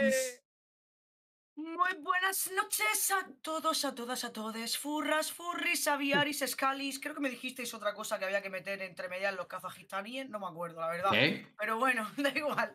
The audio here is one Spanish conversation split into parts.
Pues, muy buenas noches a todos, a todas, a todes. Furras, furris, aviaris, escalis Creo que me dijisteis otra cosa que había que meter entre medias los kazajistaníes. No me acuerdo, la verdad. ¿Eh? Pero bueno, da igual.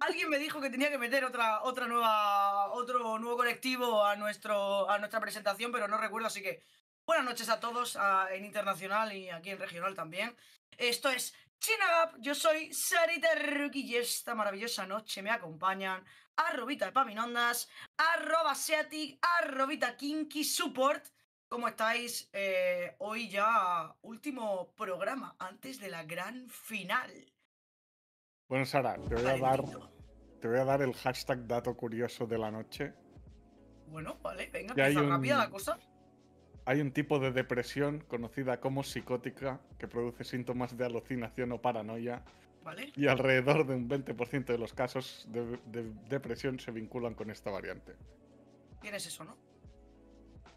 Alguien me dijo que tenía que meter otra, otra nueva, otro nuevo colectivo a, nuestro, a nuestra presentación, pero no recuerdo, así que buenas noches a todos en internacional y aquí en regional también. Esto es Chinagap, yo soy Sarita Ruki y esta maravillosa noche me acompañan arrobita paminondas, arroba seatic, arrobita kinky support. ¿Cómo estáis? Eh, hoy ya último programa antes de la gran final. Bueno, Sara, te voy, a dar, te voy a dar el hashtag dato curioso de la noche. Bueno, vale, venga, que rápida la cosa. Hay un tipo de depresión conocida como psicótica que produce síntomas de alucinación o paranoia y alrededor de un 20% de los casos de, depresión se vinculan con esta variante. Tienes eso, ¿no?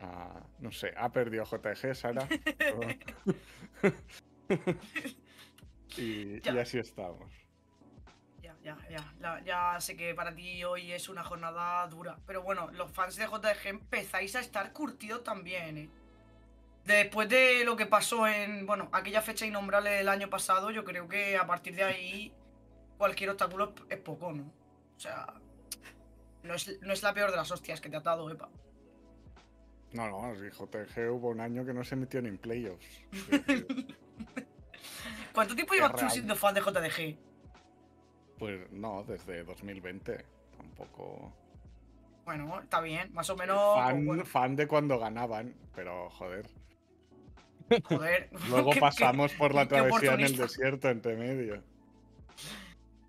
Ah, no sé, ha perdido JG, Sara. y, así estamos. Ya, ya, ya, ya. Ya sé que para ti hoy es una jornada dura. Pero bueno, los fans de JG empezáis a estar curtidos también, ¿eh? Después de lo que pasó en, bueno, aquella fecha innombrable del año pasado, yo creo que a partir de ahí cualquier obstáculo es poco, ¿no? O sea, no es, la peor de las hostias que te ha dado, Epa. No, no, si JDG hubo un año que no se metió ni en playoffs. ¿Cuánto tiempo llevas tú siendo fan de JDG? Pues no, desde 2020. Tampoco. Bueno, está bien, más o menos. fan pues, de cuando ganaban, pero joder. Joder. Luego pasamos por la travesía en el desierto entre medio.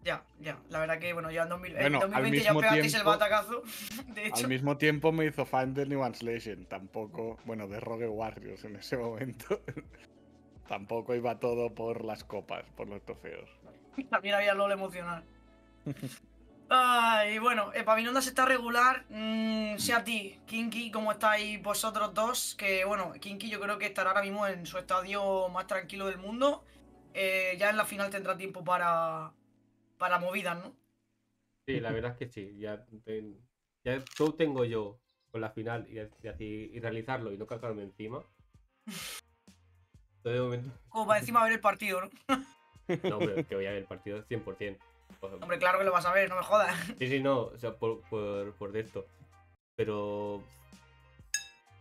Ya, ya. La verdad que, bueno, yo en 2020 ya pegasteis el batacazo. De Al mismo tiempo me hizo fan de New Legend. Tampoco, bueno, de Rogue Warriors en ese momento. Tampoco iba todo por las copas, por los trofeos. También había LOL emocional. Ay, bueno, eh, se está regular. Mm, sea a ti, Kinky, ¿cómo estáis vosotros dos? Que bueno, Kinky yo creo que estará ahora mismo en su estadio más tranquilo del mundo. Eh, ya en la final tendrá tiempo para, para movidas, ¿no? Sí, la verdad es que sí. Ya, ya todo tengo yo con la final y, realizarlo y no cargarme encima. Como para encima ver el partido, ¿no? no, pero que voy a ver el partido 100%. Pues, Hombre, claro que lo vas a ver, no me jodas. Sí, sí, no, o sea, por, por, esto. Pero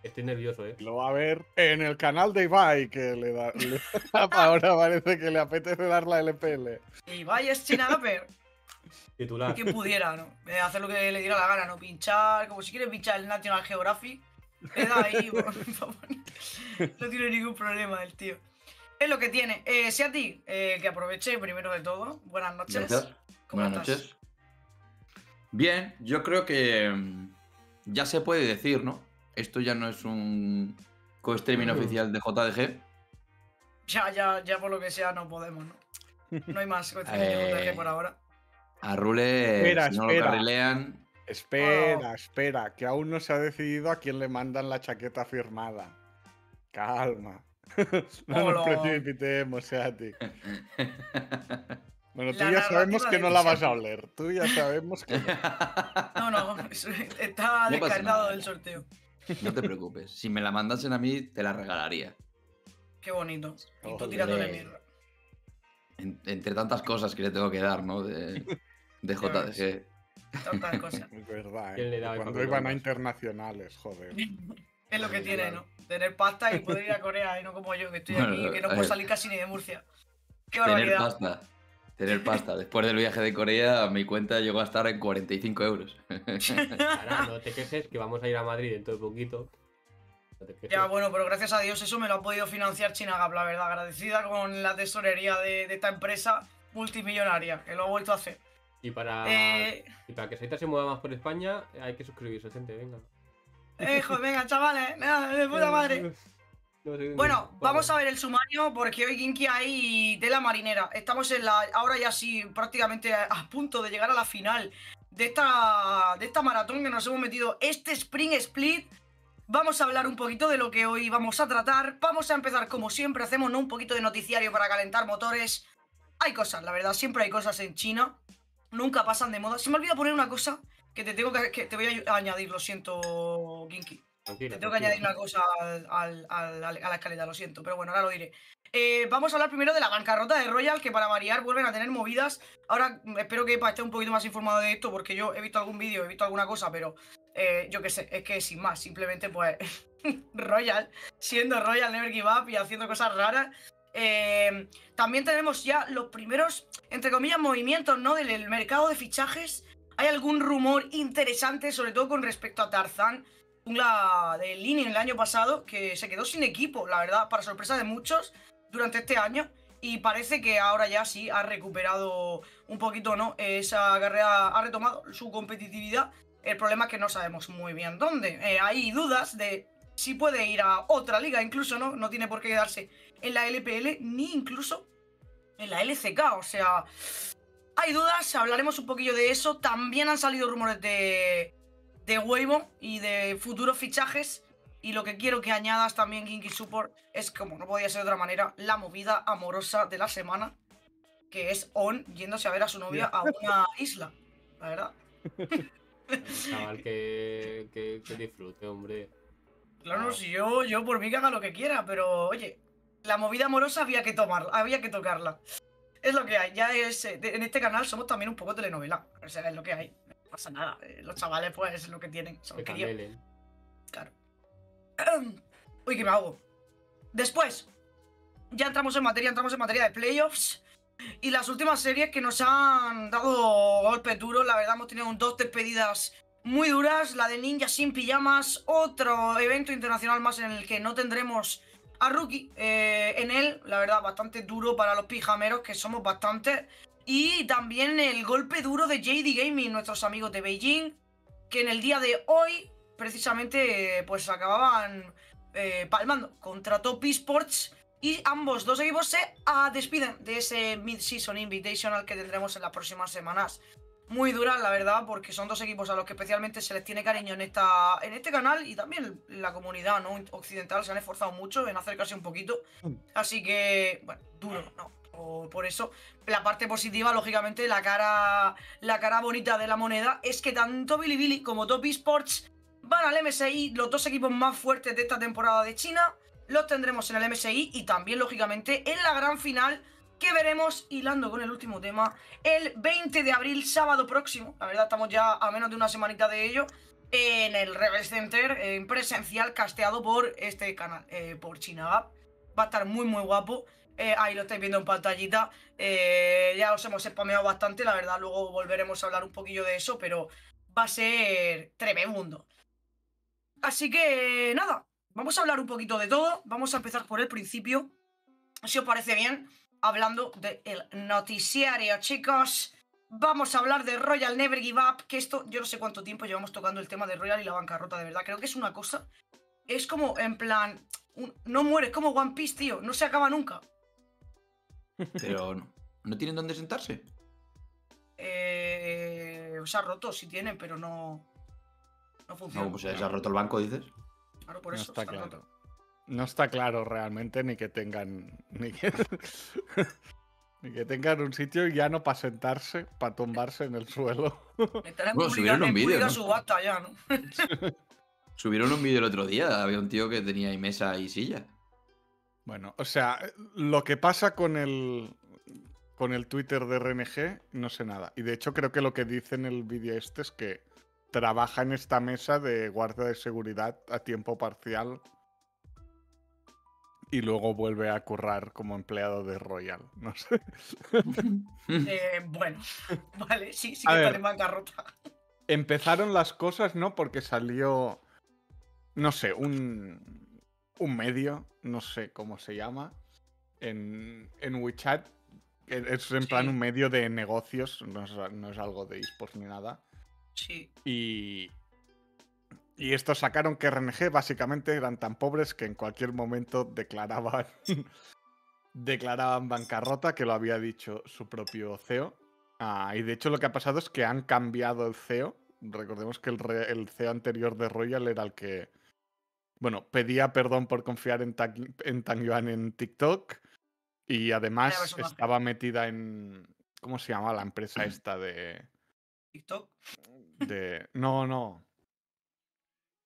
Estoy nervioso, ¿eh? Lo va a ver en el canal de Ibai, que le da. ahora parece que le apetece dar la LPL. Ibai es chinaper. Titular. Que pudiera, ¿no? Eh, hacer lo que le diera la gana, ¿no? Pinchar, como si quieres pinchar el National Geographic. Le ahí, por favor. No tiene ningún problema el tío. Es lo que tiene. Eh, a ti, eh, que aproveche primero de todo. Buenas noches. Buenas noches. Bien, yo creo que mm, ya se puede decir, ¿no? Esto ya no es un co-streaming oficial de JDG. Ya, ya, ya por lo que sea no podemos, ¿no? No hay más co-streaming de JDG eh, por ahora. A Rule, espera, si no espera. lo carrilean. Espera, oh. espera, que aún no se ha decidido a quién le mandan la chaqueta firmada. Calma. no nos precipitemos, Seatic. Bueno, tú ya sabemos que no la vas a oler. Tú ya sabemos que no. No, no, estaba descartado del sorteo. No te preocupes. Si me la mandasen a mí, te la regalaría. Qué bonito. Y tú tirándole mierda. entre tantas cosas que le tengo que dar, ¿no? De, de JDG. Tantas cosas. Es verdad, ¿eh? le Cuando iban a internacionales, joder. Es lo que tiene, ¿no? Tener pasta y poder ir a Corea, y ¿eh? no como yo, que estoy aquí, que no puedo salir casi ni de Murcia. Qué Tener pasta. Tener pasta. Después del viaje de Corea, mi cuenta llegó a estar en 45 euros. no te quejes, que vamos a ir a Madrid dentro de poquito. ya, bueno, pero gracias a Dios eso me lo ha podido financiar Chinagap, la verdad. Agradecida con la tesorería de, esta empresa multimillonaria, que lo ha vuelto a hacer. Y para, eh, y para que Saita se mueva más por España, hay que suscribirse, gente, venga. Eh, hijo, venga, chavales, de puta madre. Bueno, vamos a ver el sumario porque hoy Kinky hay de la marinera. Estamos en la. Ahora ya sí, prácticamente a punto de llegar a la final de esta, de esta maratón que nos hemos metido este Spring Split. Vamos a hablar un poquito de lo que hoy vamos a tratar. Vamos a empezar, como siempre, hacemos un poquito de noticiario para calentar motores. Hay cosas, la verdad, siempre hay cosas en China. Nunca pasan de moda. Se me olvida poner una cosa que te tengo que, te voy a añadir, lo siento, Ginky. te tengo que añadir una cosa a la escaleta, lo siento, pero bueno, ahora lo diré. Eh, vamos a hablar primero de la bancarrota de Royal, que para variar vuelven a tener movidas. Ahora mm, espero que esté un poquito más informado de esto, porque yo he visto algún vídeo, he visto alguna cosa, pero eh, yo qué sé, es que sin más, simplemente pues Royal, siendo Royal Never Give Up y haciendo cosas raras. Eh, también tenemos ya los primeros, entre comillas, movimientos, ¿no? Del mercado de fichajes ¿Hay algún rumor interesante, sobre todo con respecto a Tarzán, La de Lini el año pasado, que se quedó sin equipo, la verdad, para sorpresa de muchos, durante este año? Y parece que ahora ya sí ha recuperado un poquito, ¿no? Esa carrera ha retomado su competitividad. El problema es que no sabemos muy bien dónde. Eh, hay dudas de si puede ir a otra liga, incluso, ¿no? No tiene por qué quedarse en la LPL ni incluso en la LCK. O sea, hay dudas, hablaremos un poquillo de eso. También han salido rumores de, de Weibo y de futuros fichajes. Y lo que quiero que añadas también, Kinky Support, es como no podía ser de otra manera, la movida amorosa de la semana, que es On yéndose a ver a su novia a una isla, la verdad. Chaval, que, que, disfrute, hombre. Claro, si yo, yo por mí que haga lo que quiera, pero oye, la movida amorosa había que tomarla, había que tocarla es lo que hay. Ya es, eh, en este canal somos también un poco telenovela. O sea, es lo que hay. No pasa nada. Eh, los chavales, pues, es lo que tienen. Son Claro. Uy, que me hago. Después, ya entramos en materia, entramos en materia de playoffs. Y las últimas series que nos han dado golpe duro la verdad hemos tenido dos despedidas muy duras, la de Ninja sin pijamas, otro evento internacional más en el que no tendremos a Rookie eh, en él, la verdad, bastante duro para los pijameros, que somos bastantes. Y también el golpe duro de JD Gaming, nuestros amigos de Beijing, que en el día de hoy, precisamente, pues acababan eh, palmando contra Top Esports. Y ambos dos equipos se despiden de ese Mid-Season Invitational que tendremos en las próximas semanas muy duras, la verdad, porque son dos equipos a los que especialmente se les tiene cariño en, esta, en este canal y también la comunidad occidental se han esforzado mucho en acercarse un poquito. Así que, bueno, duro, ¿no? Por, eso, la parte positiva, lógicamente, la cara, la cara bonita de la moneda es que tanto Bilibili como Top sports van al MSI, los dos equipos más fuertes de esta temporada de China, los tendremos en el MSI y también, lógicamente, en la gran final que veremos, hilando con el último tema, el 20 de abril, sábado próximo. La verdad, estamos ya a menos de una semanita de ello. En el Rebel Center, en presencial, casteado por este canal, eh, por Chinagap. Va a estar muy, muy guapo. Eh, ahí lo estáis viendo en pantallita. Eh, ya os hemos spameado bastante, la verdad. Luego volveremos a hablar un poquillo de eso, pero va a ser tremendo. Así que nada, vamos a hablar un poquito de todo. Vamos a empezar por el principio. Si os parece bien, hablando del noticiario, chicos. Vamos a hablar de Royal Never Give Up, que esto yo no sé cuánto tiempo llevamos tocando el tema de Royal y la bancarrota, de verdad. Creo que es una cosa... Es como en plan... no muere, es como One Piece, tío. No se acaba nunca. Pero no, tienen dónde sentarse. Eh, se ha roto, sí tienen, pero no... No funciona. pues se ha roto el banco, dices. Claro, por eso está, no está claro realmente ni que tengan ni que, tengan un sitio ya no para sentarse, para tumbarse en el suelo. subieron un eh, vídeo. subieron un vídeo el otro día, había un tío que tenía mesa y silla. Bueno, o sea, lo que pasa con el con el Twitter de RNG, no sé nada. Y de hecho creo que lo que dice en el vídeo este es que trabaja en esta mesa de guardia de seguridad a tiempo parcial y luego vuelve a currar como empleado de Royal. No sé. Eh, bueno, vale, sí, sí que está de bancarrota. Empezaron las cosas, ¿no? Porque salió, no sé, un, un medio, no sé cómo se llama, en, en WeChat. E, es en plan un medio de negocios, no es, algo de esports ni nada. Sí. Y, y estos sacaron que RNG básicamente eran tan pobres que en cualquier momento declaraban, declaraban bancarrota, que lo había dicho su propio CEO. Ah, y de hecho lo que ha pasado es que han cambiado el CEO. Recordemos que el, CEO anterior de Royal era el que, bueno, pedía perdón por confiar en, Tang, en Yuan en TikTok. Y además estaba metida en, ¿cómo se llama la empresa esta de... TikTok? De... No, no.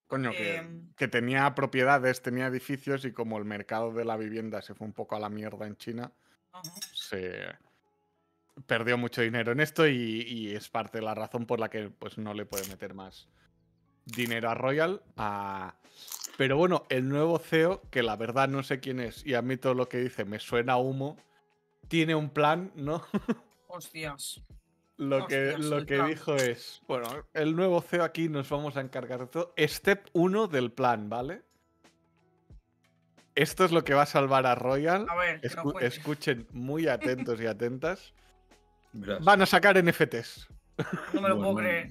Coño, em, que, tenía propiedades, tenía edificios y como el mercado de la vivienda se fue un poco a la mierda en China, se perdió mucho dinero en esto y, es parte de la razón por la que pues, no le puede meter más dinero a Royal. Pero bueno, el nuevo CEO, que la verdad no sé quién es y a mí todo lo que dice me suena a humo, tiene un plan, ¿no? Hostias. Lo que, lo que dijo es, bueno, el nuevo CEO aquí nos vamos a encargar de todo. Step 1 del plan, ¿vale? Esto es lo que va a salvar a Royal. A ver, escuchen muy atentos y atentas. Van a sacar NFTs. No me lo puedo creer.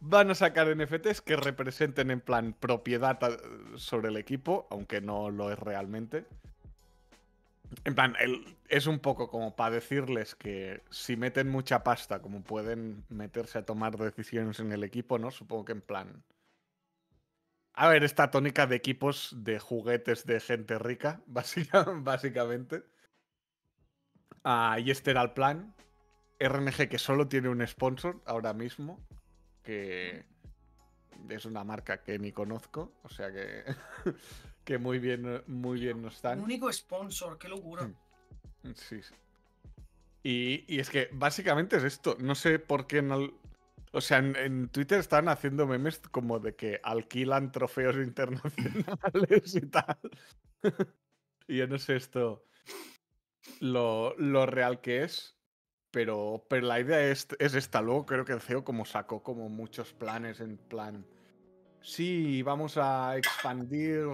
Van a sacar NFTs que representen en plan propiedad eh, sobre el equipo, aunque no lo es realmente. En plan, es un poco como para decirles que si meten mucha pasta, como pueden meterse a tomar decisiones en el equipo, ¿no? Supongo que en plan. A ver, esta tónica de equipos de juguetes de gente rica, básicamente. Ah, y este era el plan. RNG que solo tiene un sponsor ahora mismo, que es una marca que ni conozco, o sea que que muy bien, eh, muy bien no están. Un único sponsor, qué locura. Mm. Mm, sí. sí. Y, es que básicamente es esto. No sé por qué no... O sea, en, Twitter están haciendo memes como de que alquilan trofeos internacionales y tal. y yo no sé esto lo, real que es. Pero, pero la idea es, es esta. Luego creo que el CEO como sacó como muchos planes en plan. Sí, vamos a expandir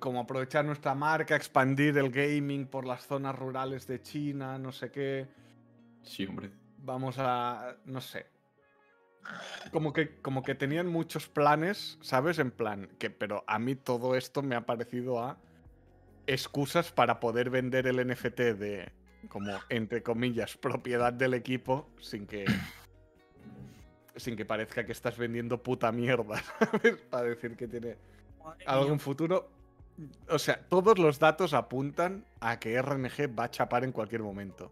como aprovechar nuestra marca, expandir el gaming por las zonas rurales de China, no sé qué. Sí, hombre. Vamos a, no sé. Como que, como que tenían muchos planes, ¿sabes? En plan, que, pero a mí todo esto me ha parecido a excusas para poder vender el NFT de, como, entre comillas, propiedad del equipo sin que... sin que parezca que estás vendiendo puta mierda, ¿sabes? Para decir que tiene algún futuro, o sea, todos los datos apuntan a que RNG va a chapar en cualquier momento.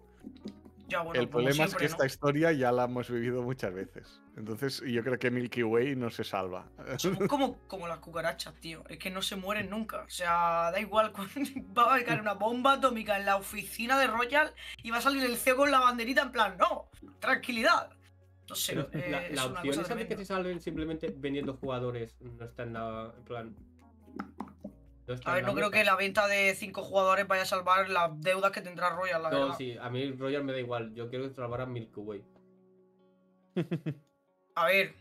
el problema es que esta historia ya la hemos vivido muchas veces. Entonces yo creo que Milky Way no se salva. Son como, como las cucarachas, tío. Es que no se mueren nunca. O sea, da igual. Va a caer una bomba atómica en la oficina de Royal y va a salir el CEO con la banderita en plan, no, tranquilidad. No sé. la, eh, opción es que se salven simplemente vendiendo jugadores. No está en nada. En plan. A ver, no creo que la venta de cinco jugadores vaya a salvar las deudas que tendrá Royal, no, sí, a mí Royal me da igual. Yo quiero que a Milky Way. a ver,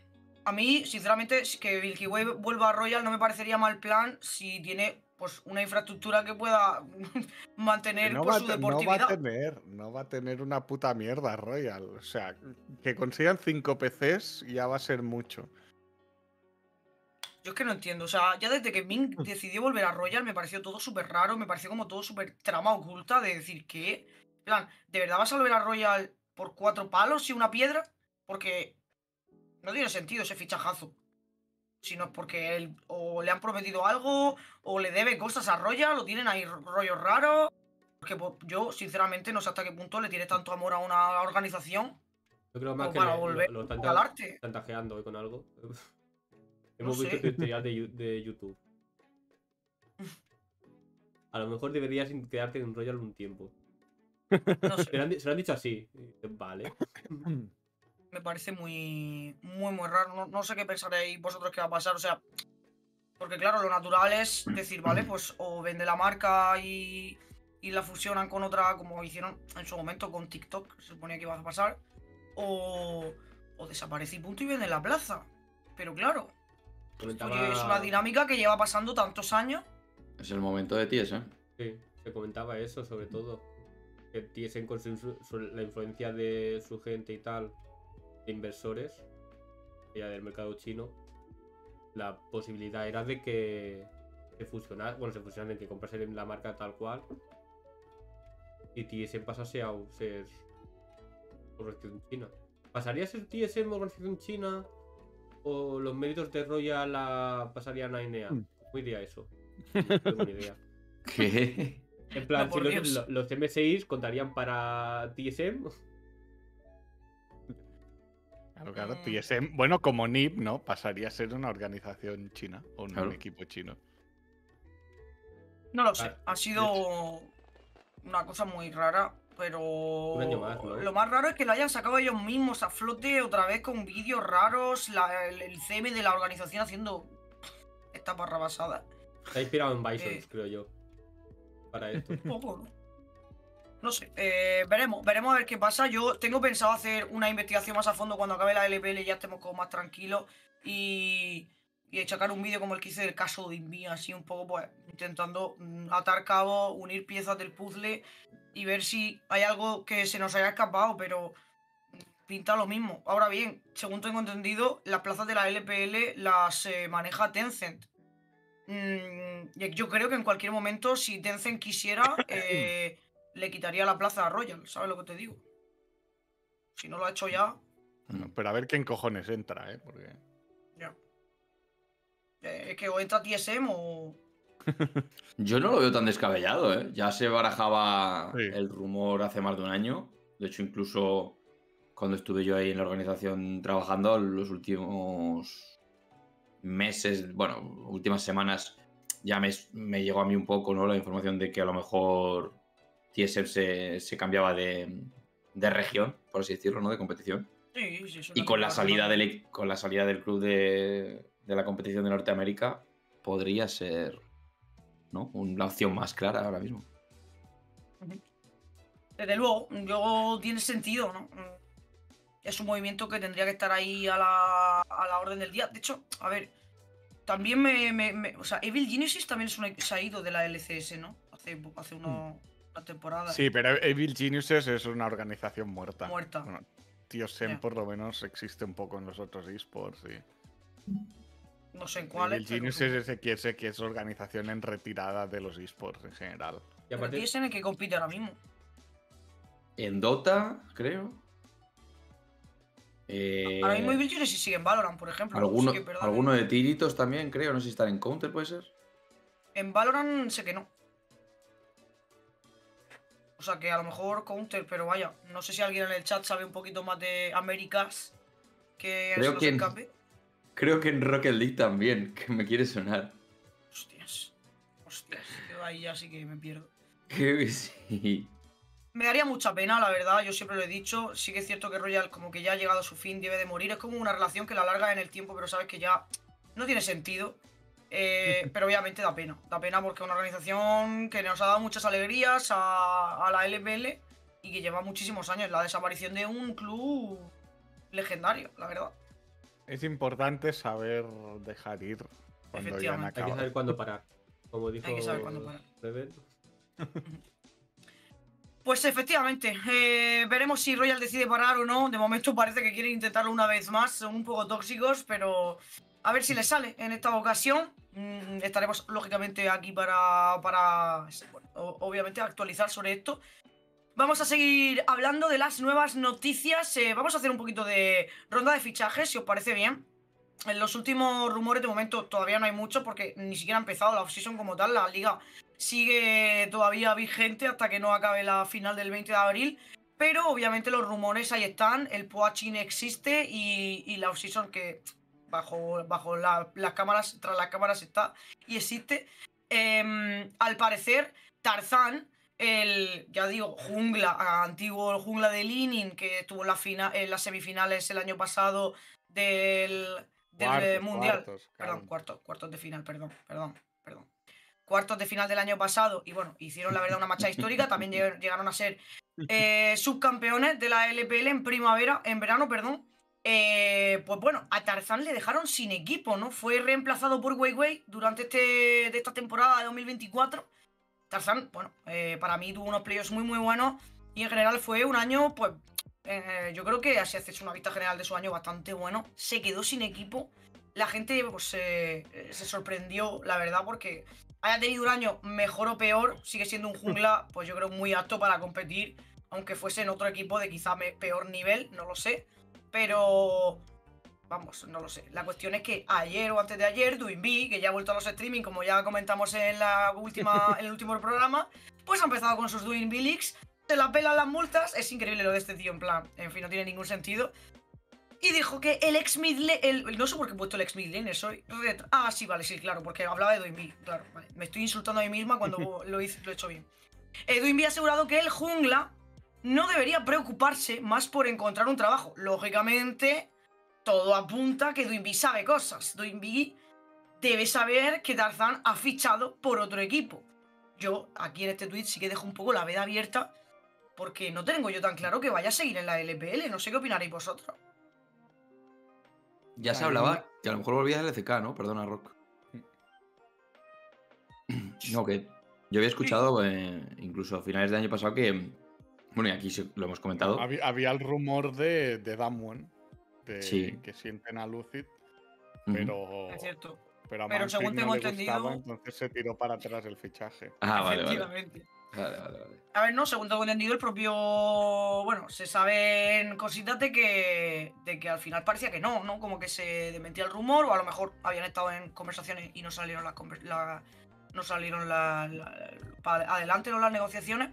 a mí, sinceramente, que Milky Way vuelva a Royal no me parecería mal plan si tiene pues una infraestructura que pueda mantener pues, su deportividad. No va, a tener, no va a tener una puta mierda Royal. O sea, que consigan cinco PCs ya va a ser mucho. Yo es que no entiendo. O sea, ya desde que Ming mm. decidió volver a Royal me pareció todo súper raro, me pareció como todo súper trama oculta de decir que. plan, ¿de verdad vas a volver a Royal por cuatro palos y una piedra? Porque no tiene sentido ese fichajazo. sino es porque él o le han prometido algo, o le debe cosas a Royal, lo tienen ahí rollos raros. Porque pues, yo, sinceramente, no sé hasta qué punto le tiene tanto amor a una organización. Yo creo que para volver lo, lo arte. con algo. Hemos visto tu tutorial de, YouTube. A lo mejor deberías quedarte en un tiempo. No sé. se, lo han, dicho así. Eh, vale. Me parece muy, muy, muy raro. No, sé qué pensaréis vosotros qué va a pasar. O sea, porque claro, lo natural es decir, vale, pues o vende la marca y, y la fusionan con otra, como hicieron en su momento con TikTok, se suponía que iba a pasar. O, o desaparece y punto y vende la plaza. Pero claro, es una dinámica que lleva pasando tantos años. Es el momento de Tiesen. ¿eh? Sí, se comentaba eso sobre todo. Que Tiesen con la influencia de su gente y tal, de inversores, ya del mercado chino, la posibilidad era de que se fusionara, bueno, se en que comprasen la marca tal cual y Tiesen pasase a ser corrección china. ¿Pasaría a ser TSM en china o los méritos de Royal la pasarían a Inea Muy día eso. ¿Qué? En plan, los, los, M6 contarían para TSM. Claro, claro, eh. TSM. Bueno, como NIP, ¿no? Pasaría a ser una organización china o un equipo chino. No lo sé. Ha sido una cosa muy rara. Pero lo más raro es que lo hayan sacado ellos mismos a flote otra vez con vídeos raros, el, CM de la organización haciendo esta basada. Está inspirado en Bison, eh. creo yo. Para esto. ¿no? No sé, eh, veremos, veremos a ver qué pasa. Yo tengo pensado hacer una investigación más a fondo cuando acabe la LPL ya estemos como más tranquilos. Y y echar un vídeo como el que hice del caso de mí, así un poco, pues, intentando mm, atar cabos, unir piezas del puzzle y ver si hay algo que se nos haya escapado, pero mm, pinta lo mismo. Ahora bien, según tengo entendido, las plazas de la LPL las maneja Tencent. Mm, y yo creo que en cualquier momento, si Tencent quisiera, eh, le quitaría la plaza a Royal, ¿sabes lo que te digo? Si no lo ha hecho ya. Pero a ver qué cojones entra, ¿eh? Porque... Es eh, que o entra TSM o. Yo no lo veo tan descabellado, ¿eh? Ya se barajaba el rumor hace más de un año. De hecho, incluso cuando estuve yo ahí en la organización trabajando, los últimos meses, bueno, últimas semanas, ya me, me llegó a mí un poco ¿no? la información de que a lo mejor TSM se, cambiaba de, región, por así decirlo, ¿no? De competición. Sí, sí, y con la, salida del, e, con la salida del club de, de la competición de Norteamérica podría ser ¿no? una opción más clara ahora mismo. Desde luego, luego tiene sentido, ¿no? Es un movimiento que tendría que estar ahí a la, orden del día. De hecho, a ver, también me, O sea, Evil Geniuses también es se ha ido de la LCS, ¿no? Hace, hace una temporada. Sí, pero Evil Geniuses es una organización muerta. Muerta. tío Sen por lo menos existe un poco en los otros esports. Y no sé en cuáles. El Genius es ese que es organización en retirada de los esports en general. Y en el que compite ahora mismo? En Dota, creo. Eh... Ahora mismo hay si y siguen Valorant, por ejemplo. Alguno, de tiritos también, creo. No sé si están en Counter, puede ser. En Valorant sé que no. O sea que a lo mejor Counter, pero vaya, no sé si alguien en el chat sabe un poquito más de Américas que creo los que Creo que en Rocket League también, que me quiere sonar. Hostias. Hostias, yo ahí ya sí que me pierdo. Que sí. Me daría mucha pena, la verdad, yo siempre lo he dicho. Sí que es cierto que Royal como que ya ha llegado a su fin, debe de morir. Es como una relación que la alarga en el tiempo, pero sabes que ya no tiene sentido. Eh, pero obviamente da pena. Da pena porque es una organización que nos ha dado muchas alegrías a, a la LPL y que lleva muchísimos años. La desaparición de un club legendario, la verdad. Es importante saber dejar ir cuando ya han acabado. Hay que saber cuándo parar. Como dijo Hay que saber cuándo parar. Pues efectivamente, eh, veremos si Royal decide parar o no. De momento parece que quiere intentarlo una vez más. Son un poco tóxicos, pero a ver si les sale en esta ocasión. Mm, estaremos lógicamente aquí para, para obviamente actualizar sobre esto. Vamos a seguir hablando de las nuevas noticias. Eh, vamos a hacer un poquito de ronda de fichajes, si os parece bien. En los últimos rumores de momento todavía no hay mucho porque ni siquiera ha empezado la off-season como tal. La liga sigue todavía vigente hasta que no acabe la final del 20 de abril. Pero obviamente los rumores ahí están. El poaching existe y, la la season que bajo, bajo las cámaras, tras las cámaras está y existe. Em, al parecer, Tarzán el, ya digo, jungla, antiguo jungla de lenin que estuvo en, la en las semifinales el año pasado del, eh, Mundial. Cuartos, perdón, cuartos, cuartos de final, perdón, perdón, perdón. Cuartos de final del año pasado, y bueno, hicieron la verdad una marcha histórica, también llegaron a ser eh, subcampeones de la LPL en primavera, en verano, perdón. Eh, pues bueno, a Tarzán le dejaron sin equipo, ¿no? Fue reemplazado por Weiwei durante este, de esta temporada de 2024 Tarzán, bueno, eh, para mí tuvo unos playos muy, muy buenos y en general fue un año, pues, eh, yo creo que así haces una vista general de su año bastante bueno. Se quedó sin equipo. La gente pues, se sorprendió, la verdad, porque haya tenido un año mejor o peor, sigue siendo un jungla, pues yo creo muy apto para competir, aunque fuese en otro equipo de quizá peor nivel, no lo sé. Pero vamos, no lo sé. La cuestión es que ayer o antes de ayer, B, que ya ha vuelto a los streaming, como ya comentamos en, la última, el último programa, pues ha empezado con sus B Leaks, se la pelan las multas, es increíble lo de este tío, en plan, en fin, no tiene ningún sentido. Y dijo que el ex midle no sé por qué he puesto el ex midlane, eso Ah, sí, vale, sí, claro, porque hablaba de B. claro, vale. Me estoy insultando a mí misma cuando lo, he hecho bien. Eh, ha asegurado que el jungla no debería preocuparse más por encontrar un trabajo. Lógicamente, todo apunta que Doinbi sabe cosas. Doinbi debe saber que Tarzan ha fichado por otro equipo. Yo aquí en este tweet sí que dejo un poco la veda abierta porque no tengo yo tan claro que vaya a seguir en la LPL. No sé qué opinaréis vosotros. Ya se hablaba que a lo mejor volvía del LCK, ¿no? Perdona, Rock. No, que yo había escuchado eh, incluso a finales de año pasado que. Bueno, y aquí lo hemos comentado. Había, el rumor de, de Damwon que sienten a Lucid, pero. a según tengo entendido... entonces se tiró para atrás el fichaje. Ah, vale, A ver, no, según tengo entendido, el propio. Bueno, se saben cositas de que. de que al final parecía que no, ¿no? Como que se dementía el rumor, o a lo mejor habían estado en conversaciones y no salieron las no salieron las adelante ¿no? las negociaciones.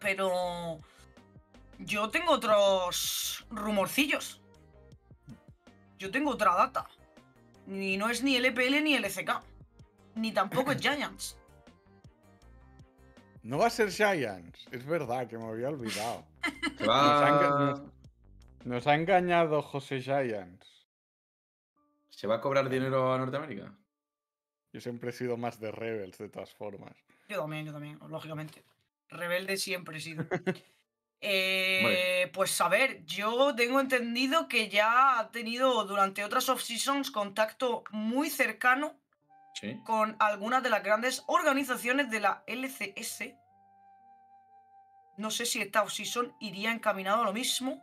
Pero. Yo tengo otros rumorcillos. Yo tengo otra data. Ni no es ni el EPL ni el LCK. Ni tampoco es Giants. No va a ser Giants. Es verdad que me había olvidado. Nos, ha nos, ha engañado José Giants. ¿Se va a cobrar dinero a Norteamérica? Yo siempre he sido más de Rebels, de todas formas. Yo también, yo también, lógicamente. Rebelde siempre he sido. Eh, pues a ver, yo tengo entendido que ya ha tenido durante otras off-seasons contacto muy cercano con algunas de las grandes organizaciones de la LCS. No sé si esta off-season iría encaminado a lo mismo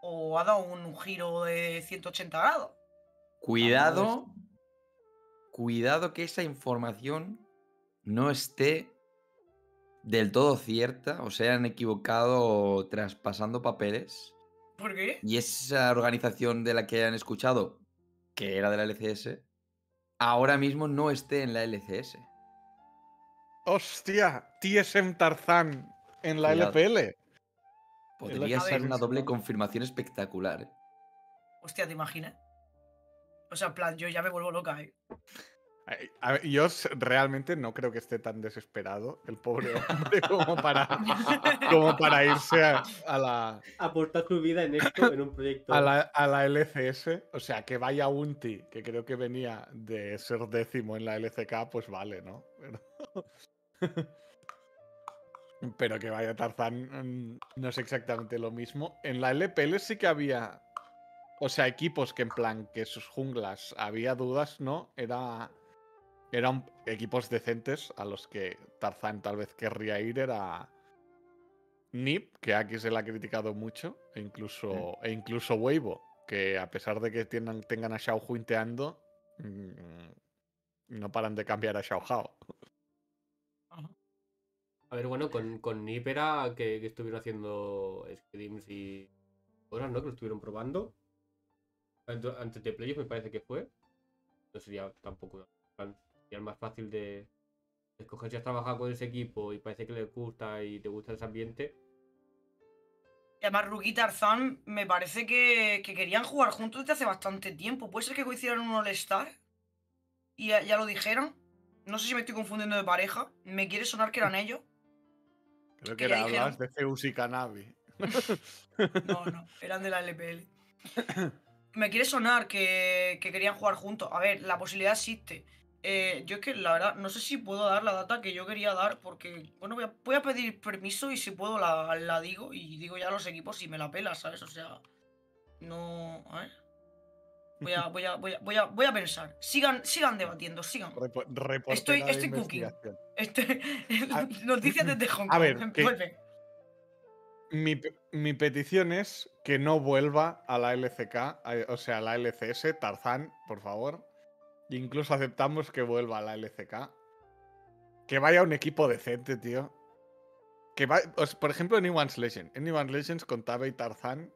o ha dado un giro de 180 grados. Cuidado, cuidado que esa información no esté del todo cierta o se han equivocado traspasando papeles. ¿Por qué? Y esa organización de la que han escuchado, que era de la LCS, ahora mismo no esté en la LCS. ¡Hostia! TSM Tarzán en la LPL. Podría ser una doble confirmación espectacular. ¿eh? Hostia, ¿te imaginas? O sea, plan, yo ya me vuelvo loca, ¿eh? Yo realmente no creo que esté tan desesperado el pobre hombre como para, como para irse a, la. Aportar su vida en esto, en un proyecto. A la, a LCS. O sea, que vaya Unti, que creo que venía de ser décimo en la LCK, pues vale, ¿no? Pero, que vaya Tarzan mm, no es exactamente lo mismo. En la LPL sí que había. O sea, equipos que en plan que sus junglas había dudas, ¿no? Era eran equipos decentes a los que Tarzan tal vez querría ir era Nip, que aquí se le ha criticado mucho, e incluso, e incluso Weibo, que a pesar de que tengan, tengan a Shao juinteando, mm, no paran de cambiar a Shao Hao. A ver, bueno, con, Nip era que, estuvieron haciendo scrims y cosas, ¿no? Que lo estuvieron probando. Antes de Playoff me parece que fue. No sería tampoco es más fácil de, escoger si has trabajado con ese equipo y parece que le gusta y te gusta ese ambiente. Y además, Ruki y me parece que, querían jugar juntos desde hace bastante tiempo. ¿Puede ser que coincidieran un All-Star? Y ya, lo dijeron. No sé si me estoy confundiendo de pareja. Me quiere sonar que eran ellos. Creo que, era de Zeus y Kanavi. no, no, eran de la LPL. me quiere sonar que, que querían jugar juntos. A ver, la posibilidad existe. Eh, yo es que la verdad, no sé si puedo dar la data que yo quería dar, porque, bueno, voy a, pedir permiso y si puedo la, digo y digo ya a los equipos y me la pela, ¿sabes? O sea, no. A Voy a, voy a, voy a, voy a, pensar. Sigan, sigan debatiendo, sigan. estoy estoy cooking. Ah, noticias desde Hong Kong. A ver, mi, mi petición es que no vuelva a la LCK, eh, o sea, a la LCS, Tarzán, por favor. Incluso aceptamos que vuelva a la LCK. Que vaya un equipo decente, tío. Que por ejemplo, Anyone's Legend. Anyone's Legends con Tabe y Tarzan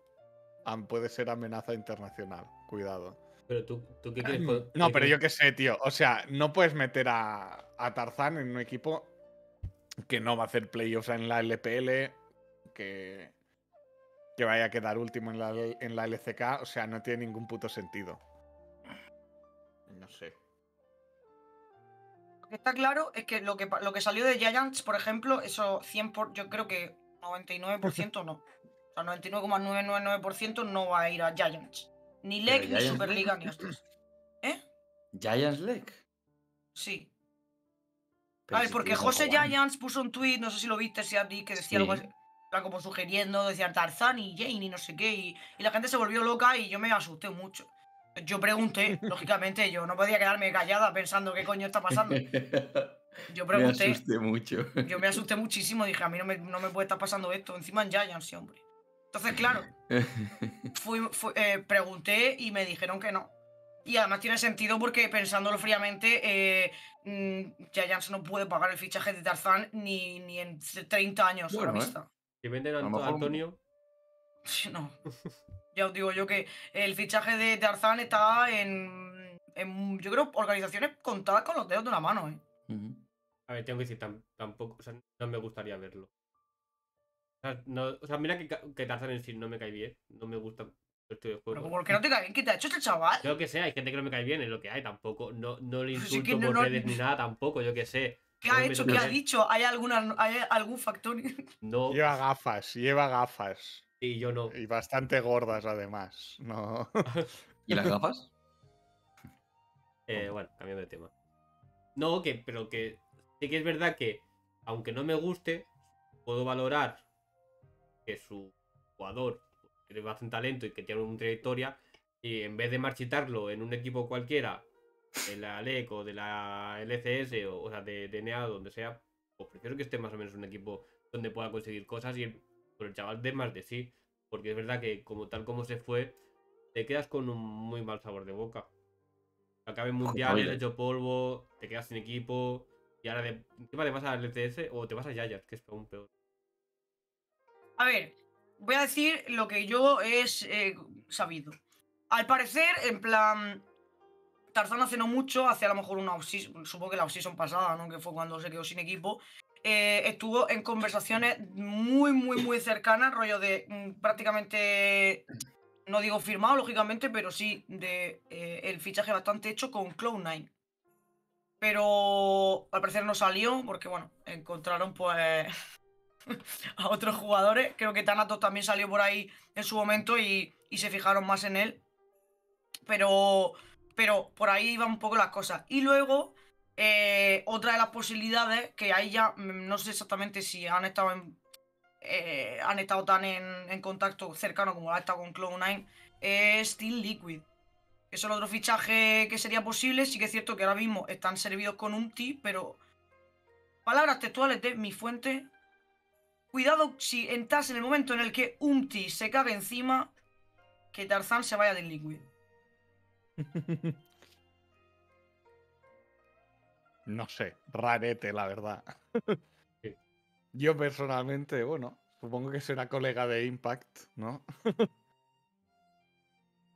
puede ser amenaza internacional. Cuidado. Pero tú, ¿tú qué ah, quieres. No, pero yo qué sé, tío. O sea, no puedes meter a, a Tarzan en un equipo que no va a hacer playoffs en la LPL, que, que vaya a quedar último en la, en la LCK. O sea, no tiene ningún puto sentido no sé. Lo que está claro es que lo que, lo que salió de Giants, por ejemplo, eso 100%, yo creo que 99% no. O sea, 99,999% no va a ir a Giants. Ni Leg ni Superliga, ni estos. ¿Eh? ¿Giants Leg? Sí. porque José Giants puso un tweet, no sé si lo viste, si que decía algo así como sugiriendo, decía Tarzán y Jane y no sé qué, y, y, la gente se volvió loca y yo me asusté mucho. Yo pregunté, lógicamente, yo no podía quedarme callada pensando qué coño está pasando. Yo pregunté. Me asusté mucho. Yo me asusté muchísimo, dije, a mí no me, puede estar pasando esto. Encima en Giants, sí, hombre. Entonces, claro, fui, eh, pregunté y me dijeron que no. Y además tiene sentido porque pensándolo fríamente, eh, mm, Giants no puede pagar el fichaje de Tarzán ni, ni en 30 años a ¿eh? vista. Si venden a, a Antonio. No. Ya os digo yo que el fichaje de, Tarzán está en, yo creo, organizaciones contadas con los dedos de una mano. ¿eh? A ver, tengo que decir, tampoco, o sea, no me gustaría verlo. O sea, mira que, que Tarzan en sí no me cae bien, no me gusta juego. Pero ¿por qué no te cae bien? ¿Qué te ha hecho este chaval? Yo que sé, hay gente que no me cae bien, en lo que hay, tampoco, no, no le pues insulto por redes ni nada tampoco, yo que sé. ¿Qué ha hecho? ¿Qué ha dicho? ¿Hay, alguna, ¿Hay algún factor? No. Lleva gafas, lleva gafas. Y yo no. Y bastante gordas, además. No. ¿Y las gafas? Eh, bueno, cambiando de tema. No, que, pero que sí que es verdad que, aunque no me guste, puedo valorar que su jugador tiene bastante talento y que tiene una trayectoria, y en vez de marchitarlo en un equipo cualquiera, de la LEC o de la LCS, o, sea, de DNA, e donde sea, pues prefiero que esté más o menos un equipo donde pueda conseguir cosas y pero el chaval de más de sí. Porque es verdad que como tal como se fue, te quedas con un muy mal sabor de boca. Acabe mundial, le hecho polvo, te quedas sin equipo. Y ahora de, encima te vas al LCS o te vas a Yayas, que es aún peor. A ver, voy a decir lo que yo he eh, sabido. Al parecer, en plan, Tarzán hace no mucho, hace a lo mejor una off supongo que la off pasada, ¿no? Que fue cuando se quedó sin equipo. Eh, estuvo en conversaciones muy, muy, muy cercanas, rollo de mm, prácticamente, no digo firmado, lógicamente, pero sí de eh, el fichaje bastante hecho con Cloud9. Pero al parecer no salió porque, bueno, encontraron pues a otros jugadores. Creo que Thanatos también salió por ahí en su momento y, se fijaron más en él. Pero, pero por ahí iban un poco las cosas. Y luego eh, otra de las posibilidades, que ahí ya mm, no sé exactamente si han estado en, eh, han estado tan en, contacto cercano como ha estado con Cloud9, es Steel Liquid. Eso es otro fichaje que sería posible. Sí que es cierto que ahora mismo están servidos con Umti, pero. Palabras textuales de mi fuente. Cuidado si entras en el momento en el que Umti se cague encima, que Tarzan se vaya del Liquid. no sé, rarete, la verdad. Yo personalmente, bueno, supongo que será colega de Impact, ¿no?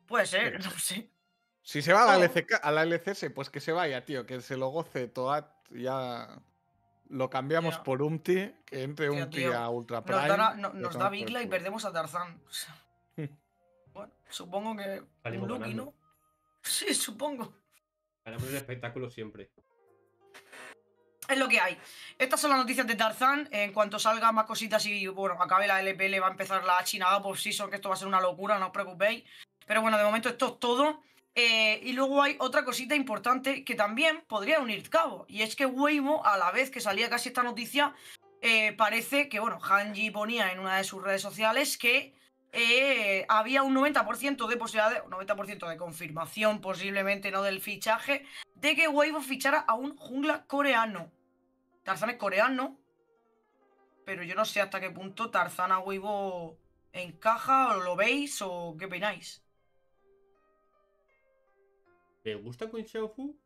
Puede ser, no sé. Si se va a la, LCS, pues que se vaya, tío, que se lo goce Toad, ya lo cambiamos por Umti, que entre Umti a Ultra Prime. Nos, da Bigla y perdemos a Tarzan. bueno, supongo que... Pues ¿no? Sí, supongo. Haremos el espectáculo siempre es lo que hay. Estas son las noticias de Tarzán. En cuanto salga más cositas y, bueno, acabe la LPL, va a empezar la China por season, que esto va a ser una locura, no os preocupéis. Pero bueno, de momento esto es todo. Eh, y luego hay otra cosita importante que también podría unir cabo. Y es que Weibo, a la vez que salía casi esta noticia, eh, parece que, bueno, Hanji ponía en una de sus redes sociales que eh, había un 90% de posibilidades, 90% de confirmación posiblemente, no del fichaje, de que Weibo fichara a un jungla coreano. Tarzán es coreano, pero yo no sé hasta qué punto Tarzán a Weibo encaja, o lo veis, o qué opináis. ¿Me gusta Queen Xiaofu,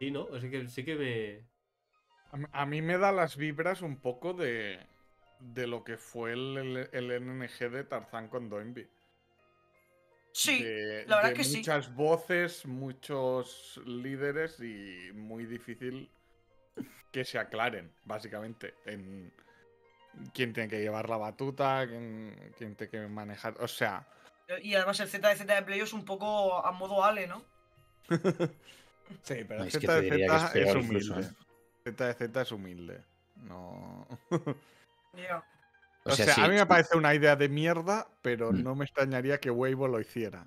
Sí, ¿no? que sí que me. A mí me da las vibras un poco de. lo que fue el, el, NNG de Tarzán con Doenby. Sí, la verdad que sí muchas voces, muchos líderes y muy difícil que se aclaren, básicamente, en quién tiene que llevar la batuta, quién, tiene que manejar, o sea... Eh, y además el Z de Play es un poco a modo Ale, ¿no? sí, pero no, el ZDZ es, es, humilde. ZDZ ¿eh? es humilde. No... O, sea, a mí me parece una idea de mierda, pero mm. no me extrañaría que Weibo lo hiciera.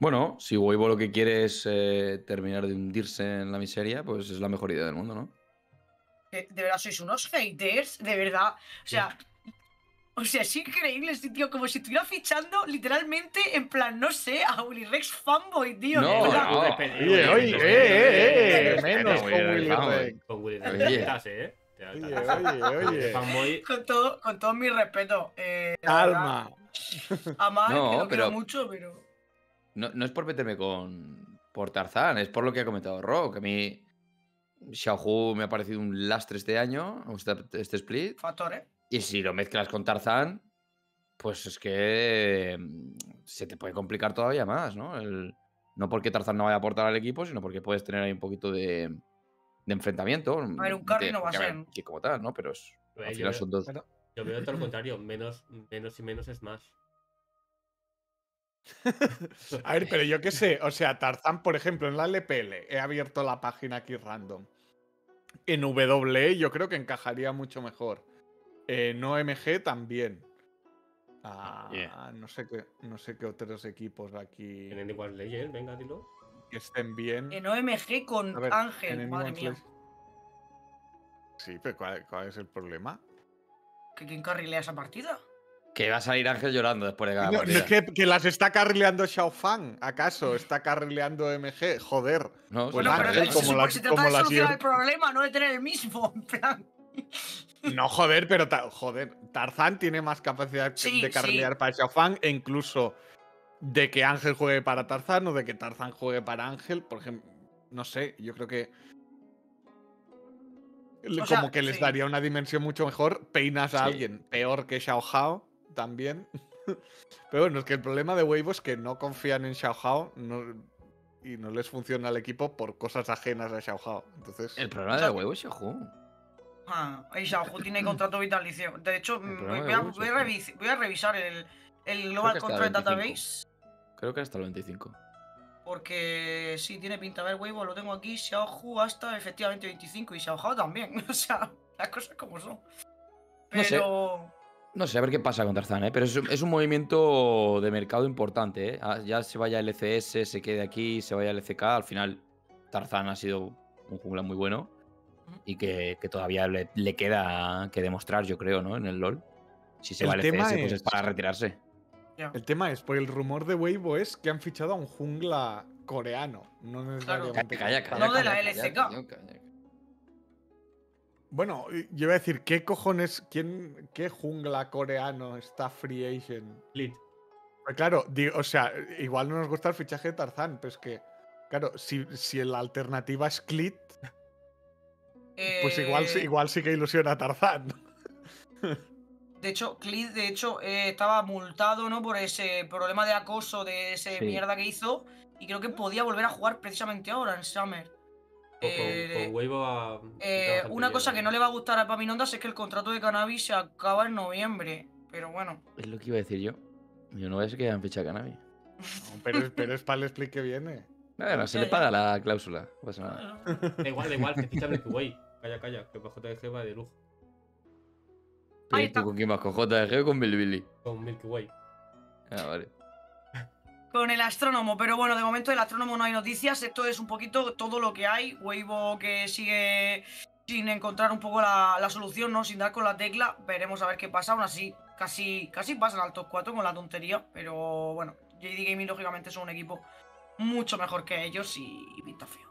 Bueno, si Weibo lo que quiere es eh, terminar de hundirse en la miseria, pues es la mejor idea del mundo, ¿no? Eh, de, verdad, sois unos haters, de verdad. O sea, o sea, es increíble, este tío, como si estuviera fichando literalmente en plan, no sé, a Willy fanboy, tío. No, de no. Oye, oye, eh, eh, eh, menos con Willy Rex. Con Willy ¿eh? Oye, oye, oye. Con, todo, con todo mi respeto. Eh, Alma. amar no, pero, mucho, pero. No, es por meterme con. por Tarzán, es por lo que ha comentado Rock. A mí. Xiaohu me ha parecido un lastre este año, este, split. Factor, ¿eh? Y si lo mezclas con Tarzán, pues es que mm, se te puede complicar todavía más, ¿no? no porque Tarzán no vaya a aportar al equipo, sino porque puedes tener ahí un poquito de, de enfrentamiento. Mm, a ver, un no va a ser. Que, como tal, ¿no? Pero es, Yo veo todo lo contrario, menos, menos y menos es más. a ver, pero yo qué sé, o sea, Tarzan, por ejemplo, en la LPL, he abierto la página aquí random. En W yo creo que encajaría mucho mejor. En eh, OMG también. Ah, no, sé qué, no sé qué otros equipos aquí. En League, venga, dilo que estén bien. En OMG con Ángel, madre mía. Sí, pero ¿cuál, ¿cuál, es el problema? ¿Que quién carrilea esa partida? Que va a salir Ángel llorando después de cada partida. que, las está carrileando Fang, ¿acaso? Está carrileando OMG? joder. No, pues bueno, pero como, la, se como las el problema, no de tener el mismo, en plan. No, joder, pero joder, Tarzán tiene más capacidad de carrilear para Xiaofang e incluso de que Ángel juegue para Tarzán o de que Tarzán juegue para Ángel, por ejemplo, no sé, yo creo que como que les daría una dimensión mucho mejor, peinas a alguien peor que Xiao Hao también. Pero bueno, es que el problema de Weibo es que no confían en Xiao Hao y no les funciona el equipo por cosas ajenas a Xiao Hao. Entonces, el problema de Weibo es Xiao Ah, y Xiao tiene contrato vitalicio. De hecho, mm, voy a revisar el, el Global Control Database. Creo que hasta el 25. Porque sí, tiene pinta. A ver, huevo, lo tengo aquí. Xiaohu hasta efectivamente 25 y Hao también. o sea, las cosas como son. Pero. No sé. a ver qué pasa con Tarzán, ¿eh? pero es, un movimiento de mercado importante. ¿eh? Ah, ya se vaya el e se quede aquí, se vaya el ECK. Al final, Tarzán ha sido un jungla muy bueno y que, todavía le, queda que demostrar, yo creo, ¿no? En el LOL. Si se va el e pues es para retirarse. El tema es, por el rumor de Weibo es que han fichado a un jungla coreano. No necesariamente. de la LSK. Bueno, yo iba a decir, ¿qué cojones, quién, qué jungla coreano está free agent? Pues claro, o sea, igual no nos gusta el fichaje de Tarzán, pero es que, claro, si, si la alternativa es Clit, pues igual, eh. igual sí que ilusiona a Tarzán. De hecho, Clint, de hecho, eh, estaba multado, ¿no? Por ese problema de acoso, de ese mierda que hizo. Y creo que podía volver a jugar precisamente ahora en Summer. Eh, eh, una cosa que no le va a gustar a Paminondas es que el contrato de Cannabis se acaba en noviembre. Pero bueno. Es lo que iba a decir yo. Yo no voy a decir que hayan fichado Cannabis. pero, es para el split que viene. se le paga la cláusula. nada. igual, igual, que ficha tu güey Calla, calla, que PJG va de lujo. ¿Con quién ¿Con con Con Milky Way. Ah, vale. Con el astrónomo, pero bueno, de momento El astrónomo no hay noticias. Esto es un poquito todo lo que hay. Weibo que sigue sin encontrar un poco la, solución, ¿no? Sin dar con la tecla. Veremos a ver qué pasa. Aún así, casi, casi pasan al top 4 con la tontería. Pero bueno, JD Gaming lógicamente son un equipo mucho mejor que ellos y, y pinta feo.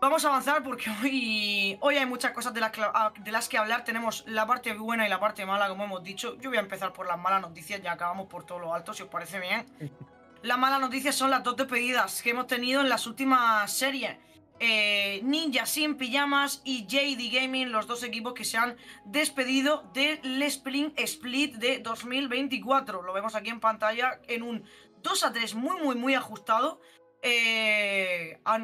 Vamos a avanzar porque hoy, hoy hay muchas cosas de las, ah, de las que hablar. Tenemos la parte buena y la parte mala, como hemos dicho. Yo voy a empezar por las malas noticias, ya acabamos por todo lo alto, si os parece bien. Las malas noticias son las dos despedidas que hemos tenido en las últimas series. Eh, Ninja Sin Pijamas y JD Gaming, los dos equipos que se han despedido del Spring Split de 2024. Lo vemos aquí en pantalla en un 2 a 3 muy, muy, muy ajustado. Eh, ah,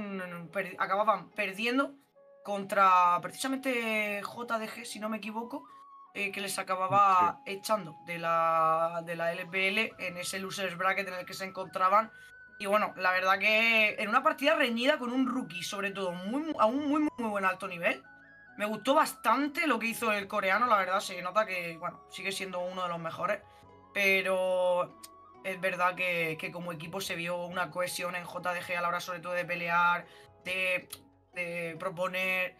acababan perdiendo contra precisamente JDG, si no me equivoco, eh, que les acababa echando de la, de la LPL en ese losers bracket en el que se encontraban. Y bueno, la verdad que en una partida reñida con un rookie, sobre todo, a un muy, muy, muy buen alto nivel. Me gustó bastante lo que hizo el coreano, la verdad se nota que, bueno, sigue siendo uno de los mejores. Pero es verdad que, como equipo se vio una cohesión en JDG a la hora sobre todo de pelear, de, proponer,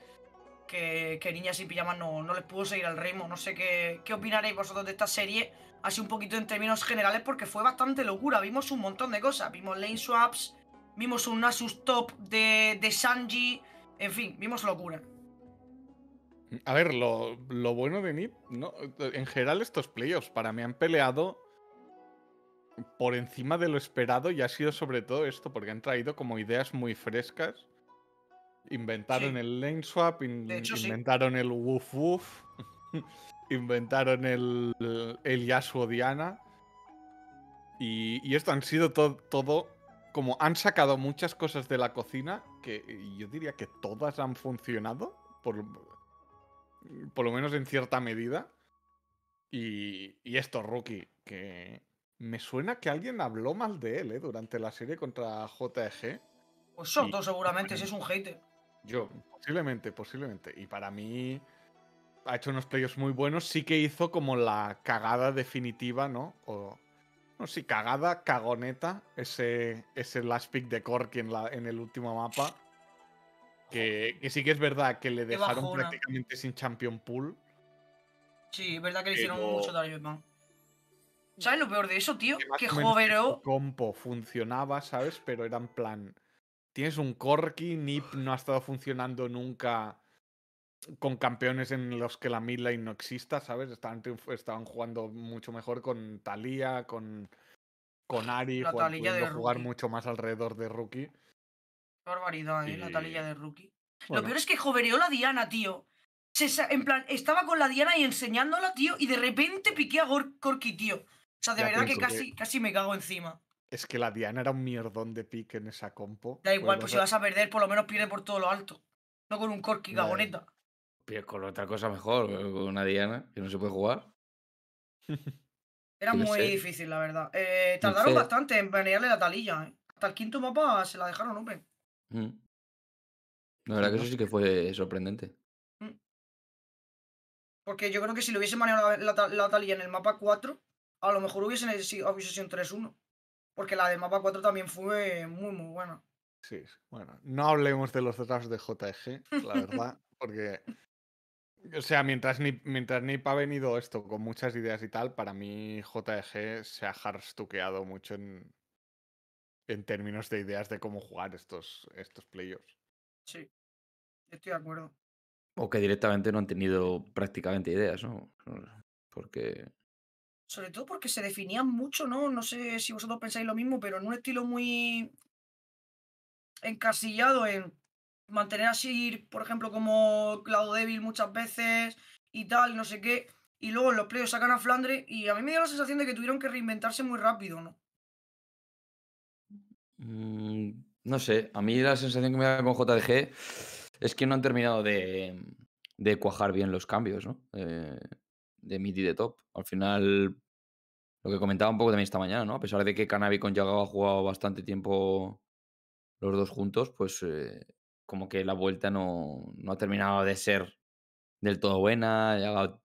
que, niñas y pijamas no, les pudo seguir al ritmo. No sé qué, qué opinaréis vosotros de esta serie, así un poquito en términos generales, porque fue bastante locura. Vimos un montón de cosas. Vimos lane swaps, vimos un Nasus top de, Sanji, en fin, vimos locura. A ver, lo, bueno de Nip, ¿no? en general estos playoffs para mí han peleado por encima de lo esperado y ha sido sobre todo esto, porque han traído como ideas muy frescas. Inventaron el lane swap, inventaron el woof woof, inventaron el, el Yasuo Diana. Y, esto han sido todo, como han sacado muchas cosas de la cocina, que yo diría que todas han funcionado, por, por lo menos en cierta medida. Y, y esto, Rookie, que, me suena que alguien habló mal de él ¿eh? durante la serie contra JG. E pues son dos, seguramente, si es un hater. Yo. Posiblemente, posiblemente. Y para mí ha hecho unos playos muy buenos. Sí que hizo como la cagada definitiva, ¿no? O, no, sí, cagada, cagoneta. Ese, ese last pick de Corky en, el último mapa. Que, sí que es verdad que le dejaron prácticamente sin Champion Pool. Sí, es verdad que le hicieron mucho daño, man. ¿Sabes lo peor de eso, tío? Que jovero. Compo funcionaba, ¿sabes? Pero era en plan. Tienes un corky Nip no ha estado funcionando nunca con campeones en los que la midlane no exista, ¿sabes? Estaban, estaban jugando mucho mejor con Talía, con, con Ari, jugando, jugar mucho más alrededor de Rookie. barbaridad, ¿eh? La talilla de Rookie. Lo peor es que jovereó la Diana, tío. en plan, estaba con la Diana y enseñándola, tío, y de repente piqué a Corki, Corky, tío sea, de verdad que casi, casi me cago encima. Es que la Diana era un mierdón de pique en esa compo. Da igual, pues si vas a perder, por lo menos pierde por todo lo alto. No con un corki cagoneta. Pierdes con otra cosa mejor, eh, con una Diana, que no se puede jugar. Era muy difícil, la verdad. Eh, tardaron bastante en manejarle la talilla. Eh. Hasta el quinto mapa se la dejaron hombre mm. La verdad que eso sí que fue sorprendente. Mm. Porque yo creo que si le hubiese manejado la talilla en el mapa 4, a lo mejor hubiese, hubiese sido 3-1. Porque la de mapa 4 también fue muy, muy buena. Sí, bueno, no hablemos de los drafts de JG, e la verdad, porque. O sea, mientras, ni, mientras Nip ha venido esto con muchas ideas y tal, para mí JG e se ha harstuqueado mucho en, en términos de ideas de cómo jugar estos, estos playoffs. Sí, estoy de acuerdo. O que directamente no han tenido prácticamente ideas, ¿no? Porque sobre todo porque se definían mucho, ¿no? No sé si vosotros pensáis lo mismo, pero en un estilo muy encasillado en mantener así, por ejemplo, como Claudio Débil muchas veces y tal, no sé qué. Y luego en los playos sacan a Flandre y a mí me dio la sensación de que tuvieron que reinventarse muy rápido, ¿no? Mm, no sé, a mí la sensación que me da con JDG es que no han terminado de, de cuajar bien los cambios, ¿no? Eh, de mid de top. Al final, lo que comentaba un poco también esta mañana, ¿no? A pesar de que Canavi con Yagao ha jugado bastante tiempo los dos juntos, pues eh, como que la vuelta no, no, ha terminado de ser del todo buena. llegado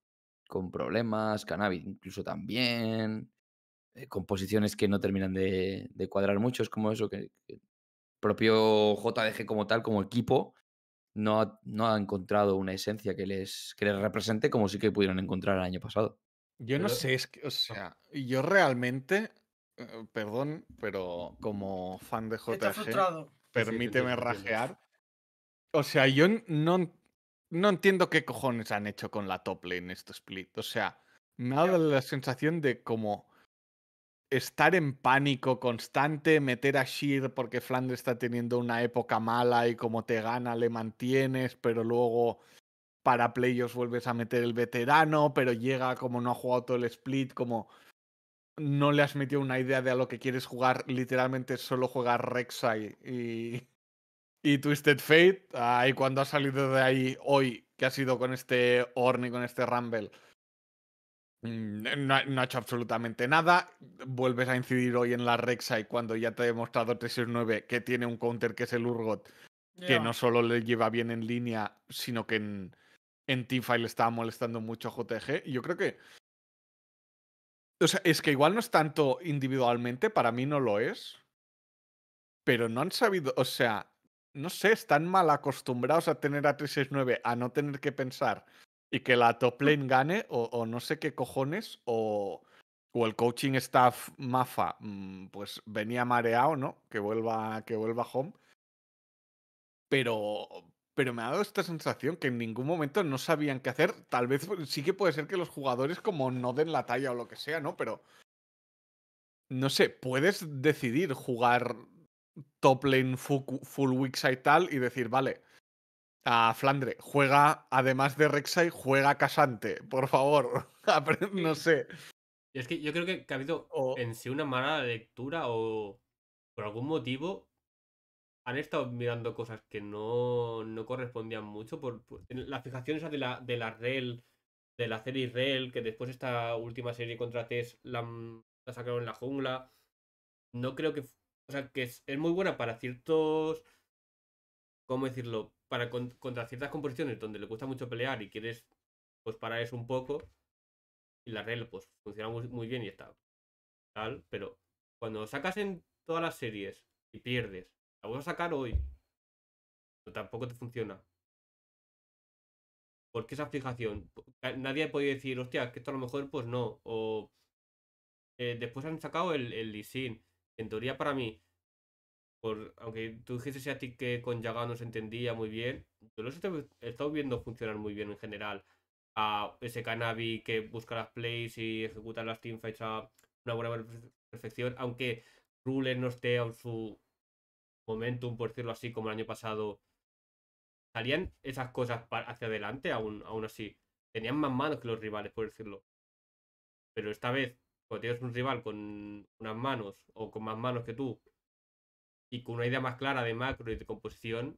con problemas, Canavi incluso también, eh, con posiciones que no terminan de, cuadrar mucho. Es como eso que, propio JDG como tal, como equipo, no ha, encontrado una esencia que les, que les represente como sí que pudieron encontrar el año pasado. Yo no sé, es que, o sea, yo realmente, eh, perdón, pero como fan de JG, permíteme rajear. O sea, yo no, no entiendo qué cojones han hecho con la tople en este split. O sea, me ha la sensación de como estar en pánico constante, meter a Sheer porque Flandre está teniendo una época mala y como te gana le mantienes, pero luego para playos vuelves a meter el veterano, pero llega como no ha jugado todo el split, como no le has metido una idea de a lo que quieres jugar, literalmente solo juegas Rek'Sai y, y Twisted Fate. Ahí cuando ha salido de ahí hoy, que ha sido con este Orn y con este Rumble Mm, eh, no, ha hecho absolutamente nada. Vuelves a incidir hoy en la Rexa y cuando ya te he demostrado 369 que tiene un counter que es el Urgot, que no solo le lleva bien en línea, sino que en, en Teamfight le estaba molestando mucho a JTG. yo creo que. O sea, es que igual no es tanto individualmente, para mí no lo es. Pero no han sabido. O sea, no sé, están mal acostumbrados a tener a 369, a no tener que pensar y que la top lane gane o, no sé qué cojones o, o, el coaching staff Mafa mm, pues venía mareado, ¿no? Que vuelva que vuelva home. Pero pero me ha dado esta sensación que en ningún momento no sabían qué hacer. Tal vez sí que puede ser que los jugadores como no den la talla o lo que sea, ¿no? Pero no sé, puedes decidir jugar top lane full, full tal y decir, vale, a Flandre, juega, además de Rek'Sai, juega Casante, por favor. no sé. es que yo creo que, ha habido o... en sí una mala lectura o por algún motivo han estado mirando cosas que no, no correspondían mucho. Por, la fijación esa de la, de la REL, de la serie REL, que después esta última serie contra tes la, sacaron en la jungla. No creo que. O sea, que es, es muy buena para ciertos. ¿Cómo decirlo? para contra ciertas composiciones donde le cuesta mucho pelear y quieres pues parar eso un poco. Y la regla pues funciona muy, bien y está. Tal, pero cuando sacas en todas las series y pierdes, la vas a sacar hoy. Pero tampoco te funciona. Porque esa fijación? Nadie puede decir, hostia, que esto a lo mejor pues no. O eh, después han sacado el, el En teoría para mí aunque tú dijiste a ti que con Yaga no se entendía muy bien, yo los he estado viendo funcionar muy bien en general. A ese cannabis que busca las plays y ejecuta las teamfights a una buena perfección, aunque Rule no esté en su momentum, por decirlo así, como el año pasado. Salían esas cosas hacia adelante, aún, aún así. Tenían más manos que los rivales, por decirlo. Pero esta vez, cuando tienes un rival con unas manos o con más manos que tú y con una idea más clara de macro y de composición,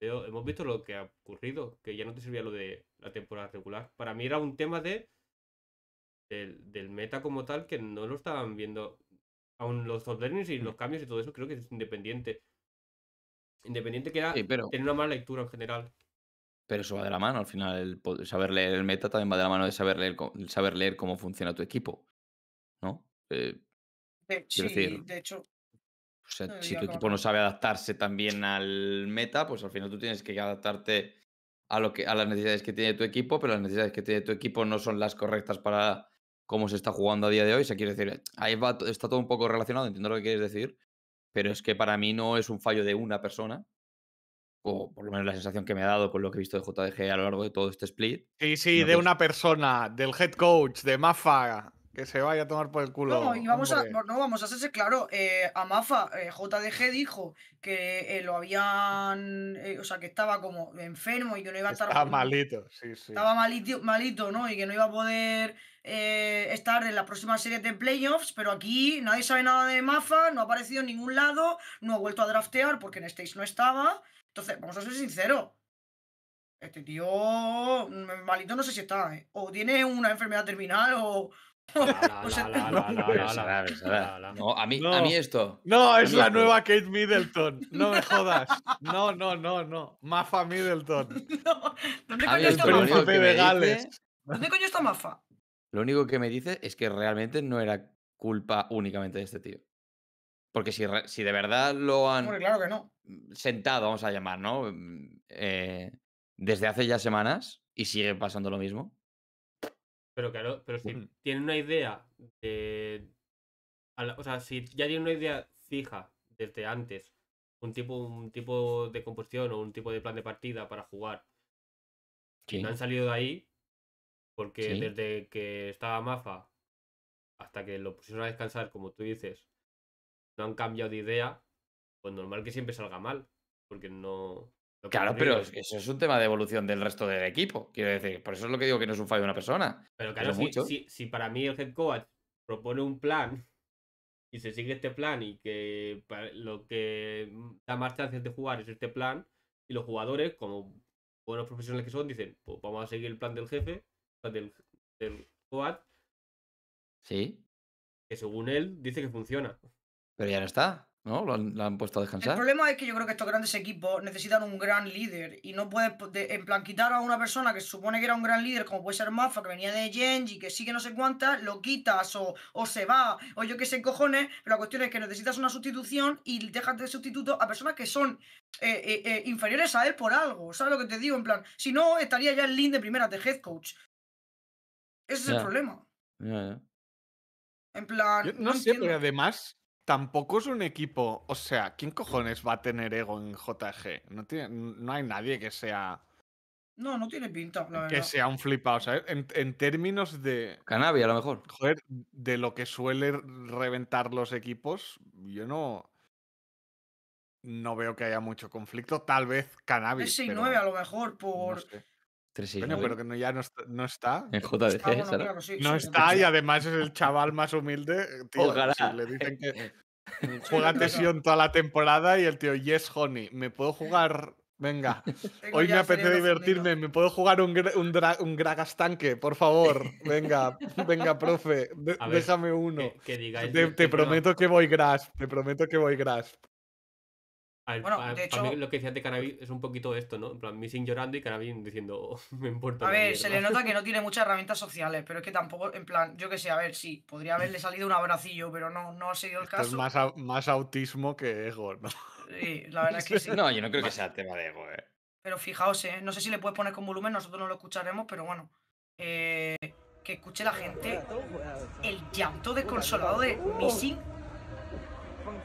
hemos visto lo que ha ocurrido, que ya no te servía lo de la temporada regular. Para mí era un tema de del, meta como tal que no lo estaban viendo. Aún los learnings y mm. los cambios y todo eso creo que es independiente. Independiente que era tener una mala lectura en general. Pero eso va de la mano, al final el saber leer el meta también va de la mano de saber leer, saber leer cómo funciona tu equipo, ¿no? Eh, eh, sí, de hecho, pues, eh, o sea, si tu equipo no sabe adaptarse también al meta, pues al final tú tienes que adaptarte a, lo que, a las necesidades que tiene tu equipo, pero las necesidades que tiene tu equipo no son las correctas para cómo se está jugando a día de hoy. O sea, quiero decir, ahí está todo un poco relacionado, entiendo lo que quieres decir, pero es que para mí no es un fallo de una persona, o por lo menos la sensación que me ha dado con lo que he visto de JDG a lo largo de todo este split. Sí, sí, de una persona, del head coach, de Mafa, que se vaya a tomar por el culo. No, y vamos a, no, vamos a hacerse claro. Eh, a Mafa eh, JDG dijo que eh, lo habían. o sea, que estaba como enfermo y que no iba a estar. Estaba malito, sí, sí. Estaba malito, malito, ¿no? Y que no iba a poder estar en la próxima serie de playoffs, pero aquí nadie sabe nada de Mafa, no ha aparecido en ningún lado, no ha vuelto a draftear porque en Stage no estaba. Entonces, vamos a ser sinceros. Este tío mm, malito no sé si está, O tiene una enfermedad terminal o, a mí, esto. No, es la nueva Kate Middleton. No me jodas. No, no, no, no. Mafa Middleton. ¿Dónde coño está Mafa? Lo único que me dice es que realmente no era culpa únicamente de este tío. Porque si, si de verdad lo han sentado, vamos a llamar, ¿no? Eh, desde hace ya semanas y sigue pasando lo mismo, pero claro, pero si tienen una idea de. o sea, si ya tiene una idea fija desde antes, un tipo, un tipo de composición o un tipo de plan de partida para jugar, que no han salido de ahí, porque desde que estaba Mafa hasta que lo pusieron a descansar, como tú dices, no han cambiado de idea, pues normal que siempre salga mal, porque no. Claro, pero eso es un tema de evolución del resto del equipo. Quiero decir, por eso es lo que digo que no es un fallo de una persona. Pero claro, si, si, para mí el head coach propone un plan y se sigue este plan y que lo que da más chances de jugar es este plan y los jugadores, como buenos profesionales que son, dicen, pues vamos a seguir el plan del jefe, del, del coach. Sí. Que según él dice que funciona. Pero ya no está. ¿no? Lo han, puesto a descansar. El problema es que yo creo que estos grandes equipos necesitan un gran líder y no puedes, pues, en plan, quitar a una persona que se supone que era un gran líder, como puede ser Mafa que venía de Genji, que sí que no sé cuántas, lo quitas o, se va, o yo qué sé, cojones. Pero la cuestión es que necesitas una sustitución y dejas de sustituto a personas que son eh, eh, eh, inferiores a él por algo. ¿Sabes lo que te digo? En plan, si no, estaría ya el link de primeras, de head coach. Ese es el problema. En plan. no, además tampoco es un equipo. O sea, ¿quién cojones va a tener ego en JG? No, tiene, no hay nadie que sea. No, no tiene pinta, Que sea un flipado, En, términos de. Cannabis, a lo mejor. Joder, de lo que suele reventar los equipos, yo no. No veo que haya mucho conflicto. Tal vez Cannabis. Es 6-9 a lo mejor, por bueno, pero que no, ya no está, no está. En JDG, no está y además es el chaval más humilde. Eh, le dicen que juega tesión toda la temporada y el tío, yes, honey, me puedo jugar. Venga, hoy me apetece divertirme, me puedo jugar un, un, Gragas tanque, por favor. Venga, venga, profe, déjame uno. te, te prometo que voy gras, te prometo que voy Grasp bueno, de hecho, mí lo que decías de Cannabis es un poquito esto, ¿no? En plan, Missing llorando y Cannabis diciendo, oh, me importa. A ver, se le nota que no tiene muchas herramientas sociales, pero es que tampoco, en plan, yo qué sé, a ver, sí, podría haberle salido un abracillo, pero no, no ha sido el caso. Es más, autismo que ego, ¿no? Sí, la verdad es que sí. No, yo no creo que sea tema de ego, ¿eh? Pero fijaos, ¿eh? no sé si le puedes poner con volumen, nosotros no lo escucharemos, pero bueno. Eh, que escuche la gente el llanto desconsolado de Missing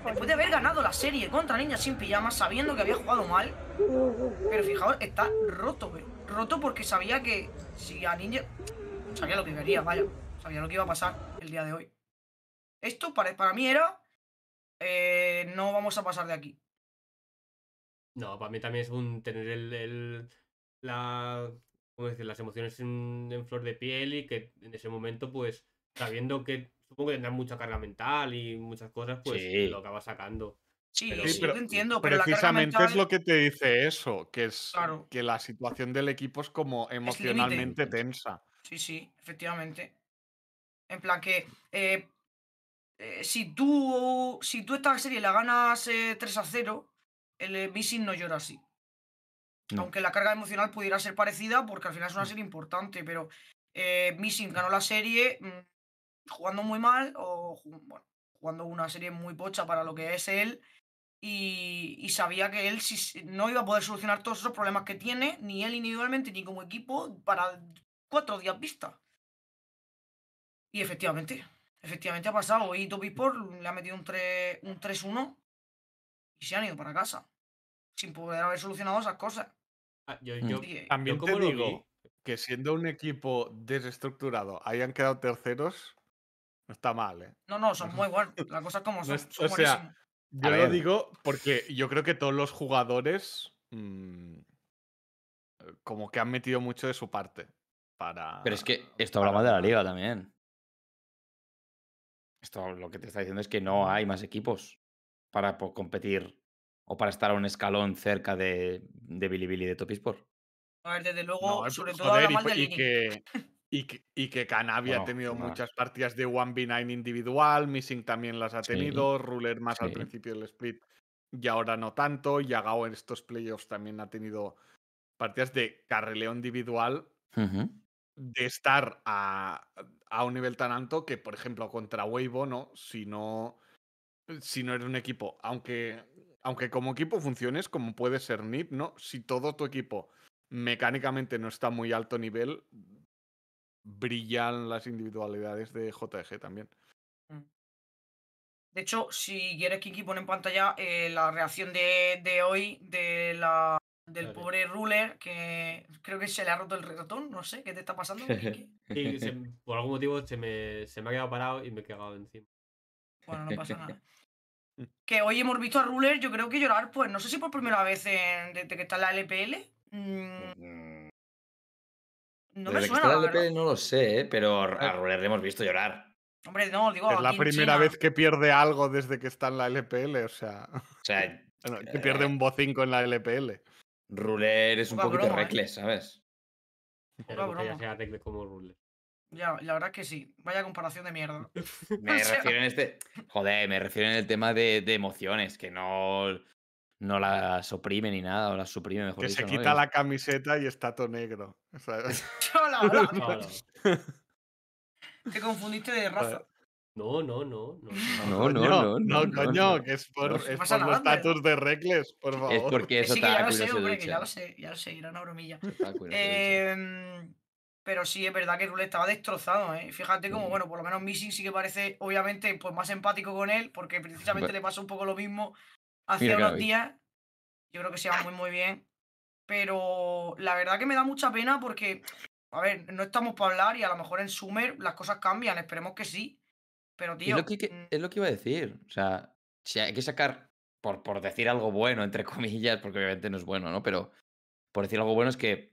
Después de haber ganado la serie contra Ninja sin pijama, sabiendo que había jugado mal. Pero fijaos, está roto, bro. Roto porque sabía que si a Ninja... Sabía lo que quería, vaya. Sabía lo que iba a pasar el día de hoy. Esto para, mí era... Eh, no vamos a pasar de aquí. No, para mí también es un tener el, la, ¿cómo decir? las emociones en, flor de piel y que en ese momento, pues, sabiendo que supongo que tendrás mucha carga mental y muchas cosas, pues lo acabas sacando. Sí, entiendo, pero precisamente es lo que te dice eso, que es que la situación del equipo es como emocionalmente tensa. Sí, sí, efectivamente. En plan que eh, eh, si tú si tú esta serie la ganas 3 eh, a 0, el Missing no llora así. Aunque la carga emocional pudiera ser parecida, porque al final es una mm. serie importante, pero Missing ganó la serie, mm, jugando muy mal o bueno, jugando una serie muy pocha para lo que es él. Y, sabía que él no iba a poder solucionar todos esos problemas que tiene, ni él individualmente, ni como equipo, para cuatro días vista. Y efectivamente, efectivamente ha pasado. Y Topipor le ha metido un 3-1 y se han ido para casa, sin poder haber solucionado esas cosas. Ah, mm. eh, también como digo que siendo un equipo desestructurado hayan quedado terceros, no está mal, ¿eh? No, no, son muy buenos. cosa es como son. o sea, yo lo digo porque yo creo que todos los jugadores. Mm, eh, como que han metido mucho de su parte. Para, Pero es que esto habla hablamos de la liga también. Esto lo que te está diciendo es que no hay más equipos para competir o para estar a un escalón cerca de, de Billy de Topisport. A ver, desde luego, eh, sobre pues, todo mal de y, que, Y que, y Canavia ha tenido muchas partidas de 1v9 individual, Missing también las ha tenido, Ruler más al principio del split y ahora no tanto, y Yagao en estos playoffs también ha tenido partidas de carreleo individual, de estar a, a, un nivel tan alto que, por ejemplo, contra Weibo, ¿no? Si no, si no eres un equipo, aunque, como equipo funciones, como puede ser NIP, ¿no? Si todo tu equipo mecánicamente no está muy alto nivel, brillan las individualidades de JG e también. Mm. De hecho, si quieres, Kiki, pone en pantalla eh, la reacción de, hoy de la, del pobre Ruler, que creo que se le ha roto el ratón, no sé, ¿qué te está pasando? por algún motivo se me, se me ha quedado parado y me he cagado encima. Bueno, no pasa nada. que hoy hemos visto a Ruler, yo creo que llorar, pues no sé si por primera vez desde que está en la LPL. No no lo sé, ¿eh? pero eh. a Ruler le hemos visto llorar. Hombre, no, digo. Es la primera vez que pierde algo desde que está en la LPL, o sea. O sea. que pierde eh, un bocín con la LPL. Ruler es un poquito reckless, ¿sabes? ya como la verdad es que sí. Vaya comparación de mierda. me refiero en este. Joder, me refiero en el tema de, de emociones, que no no la suprime ni nada, o la suprime mejor. Que se quita la camiseta y está todo negro. hola, hola. Te confundiste de raza. No, no, no, no. No, no, no. coño, que es por, pues los estatus de Regles, por favor. Es porque eso sí, ya lo sé, ya lo sé, era una bromilla. Em, pero sí, es verdad que Rule estaba destrozado, ¿eh? Fíjate como, bueno, por lo menos Missing sí que parece, obviamente, pues más empático con él, porque precisamente le pasa un poco lo mismo hace unos días. Yo creo que se va muy, muy bien. Pero la verdad que me da mucha pena porque, a ver, no estamos para hablar y a lo mejor en Summer las cosas cambian. Esperemos que sí. Pero, tío. Mm es lo que, iba a decir. O sea, hay que sacar, por, por decir algo bueno, entre comillas, porque obviamente no es bueno, ¿no? Pero por decir algo bueno es que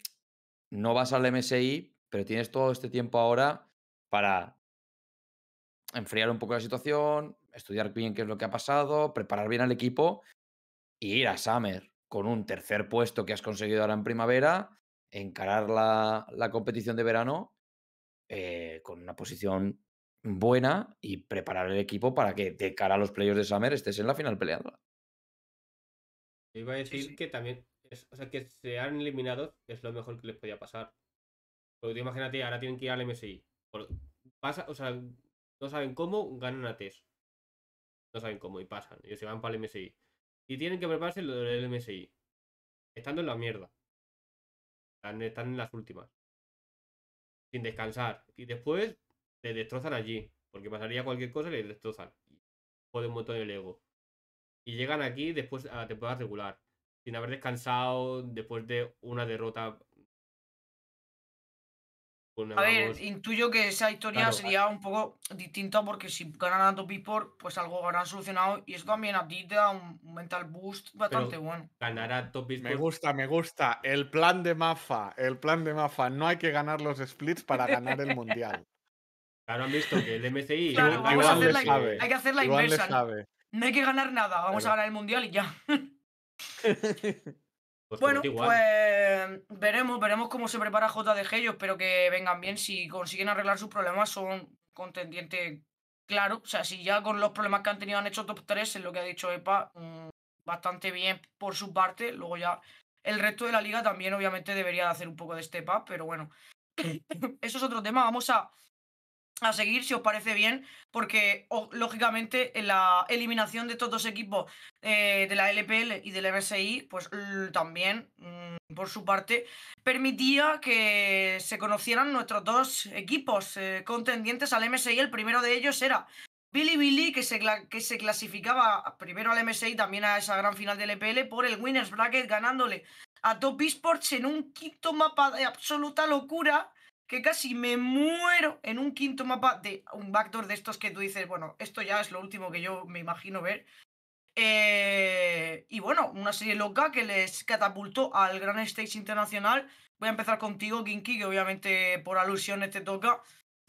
no vas al MSI, pero tienes todo este tiempo ahora para enfriar un poco la situación, estudiar bien qué es lo que ha pasado, preparar bien al equipo y ir a Summer con un tercer puesto que has conseguido ahora en primavera, encarar la, competición de verano eh, con una posición buena y preparar el equipo para que de cara a los playoffs de Summer estés en la final peleando. Iba a decir que también, o sea, que se han eliminado es lo mejor que les podía pasar. Porque imagínate, ahora tienen que ir al MSI. pasa, o sea, no saben cómo, ganan a TES. No saben cómo y pasan. Y se van para el MSI. Y tienen que prepararse lo del MSI. Estando en la mierda. Están, en las últimas. Sin descansar. Y después te destrozan allí. Porque pasaría cualquier cosa y les destrozan. Joder un montón el ego. Y llegan aquí después a la temporada regular. Sin haber descansado después de una derrota pues a ver, intuyo que esa historia sería un poco distinta porque si ganan a por, pues algo habrán solucionado y eso también a ti te da un mental boost bastante bueno. Ganar Me gusta, me gusta. El plan de Mafa, el plan de Mafa. No hay que ganar los splits para ganar el mundial. Claro, han visto que el MCI. hay que hacer la inversa. ¿no? hay que ganar nada, vamos a ganar el mundial y ya. Pues bueno, pues veremos, veremos cómo se prepara JDG. Yo espero que vengan bien. Si consiguen arreglar sus problemas, son contendientes claro. O sea, si ya con los problemas que han tenido han hecho top 3, es lo que ha dicho EPA, mm, bastante bien por su parte. Luego ya el resto de la liga también, obviamente, debería hacer un poco de step up, pero bueno. Eso es otro tema. Vamos a a seguir, si os parece bien, porque lógicamente la eliminación de estos dos equipos eh, de la LPL y del MSI, pues también, mm, por su parte, permitía que se conocieran nuestros dos equipos eh, contendientes al MSI. El primero de ellos era Billy Billy, que se, que se clasificaba primero al MSI, también a esa gran final del LPL, por el Winners Bracket, ganándole a Top Esports en un quinto mapa de absoluta locura que casi me muero en un quinto mapa de un backdoor de estos que tú dices, bueno, esto ya es lo último que yo me imagino ver. Eh, y bueno, una serie loca que les catapultó al Grand Stage Internacional. Voy a empezar contigo, Kinky, que obviamente por alusiones te toca.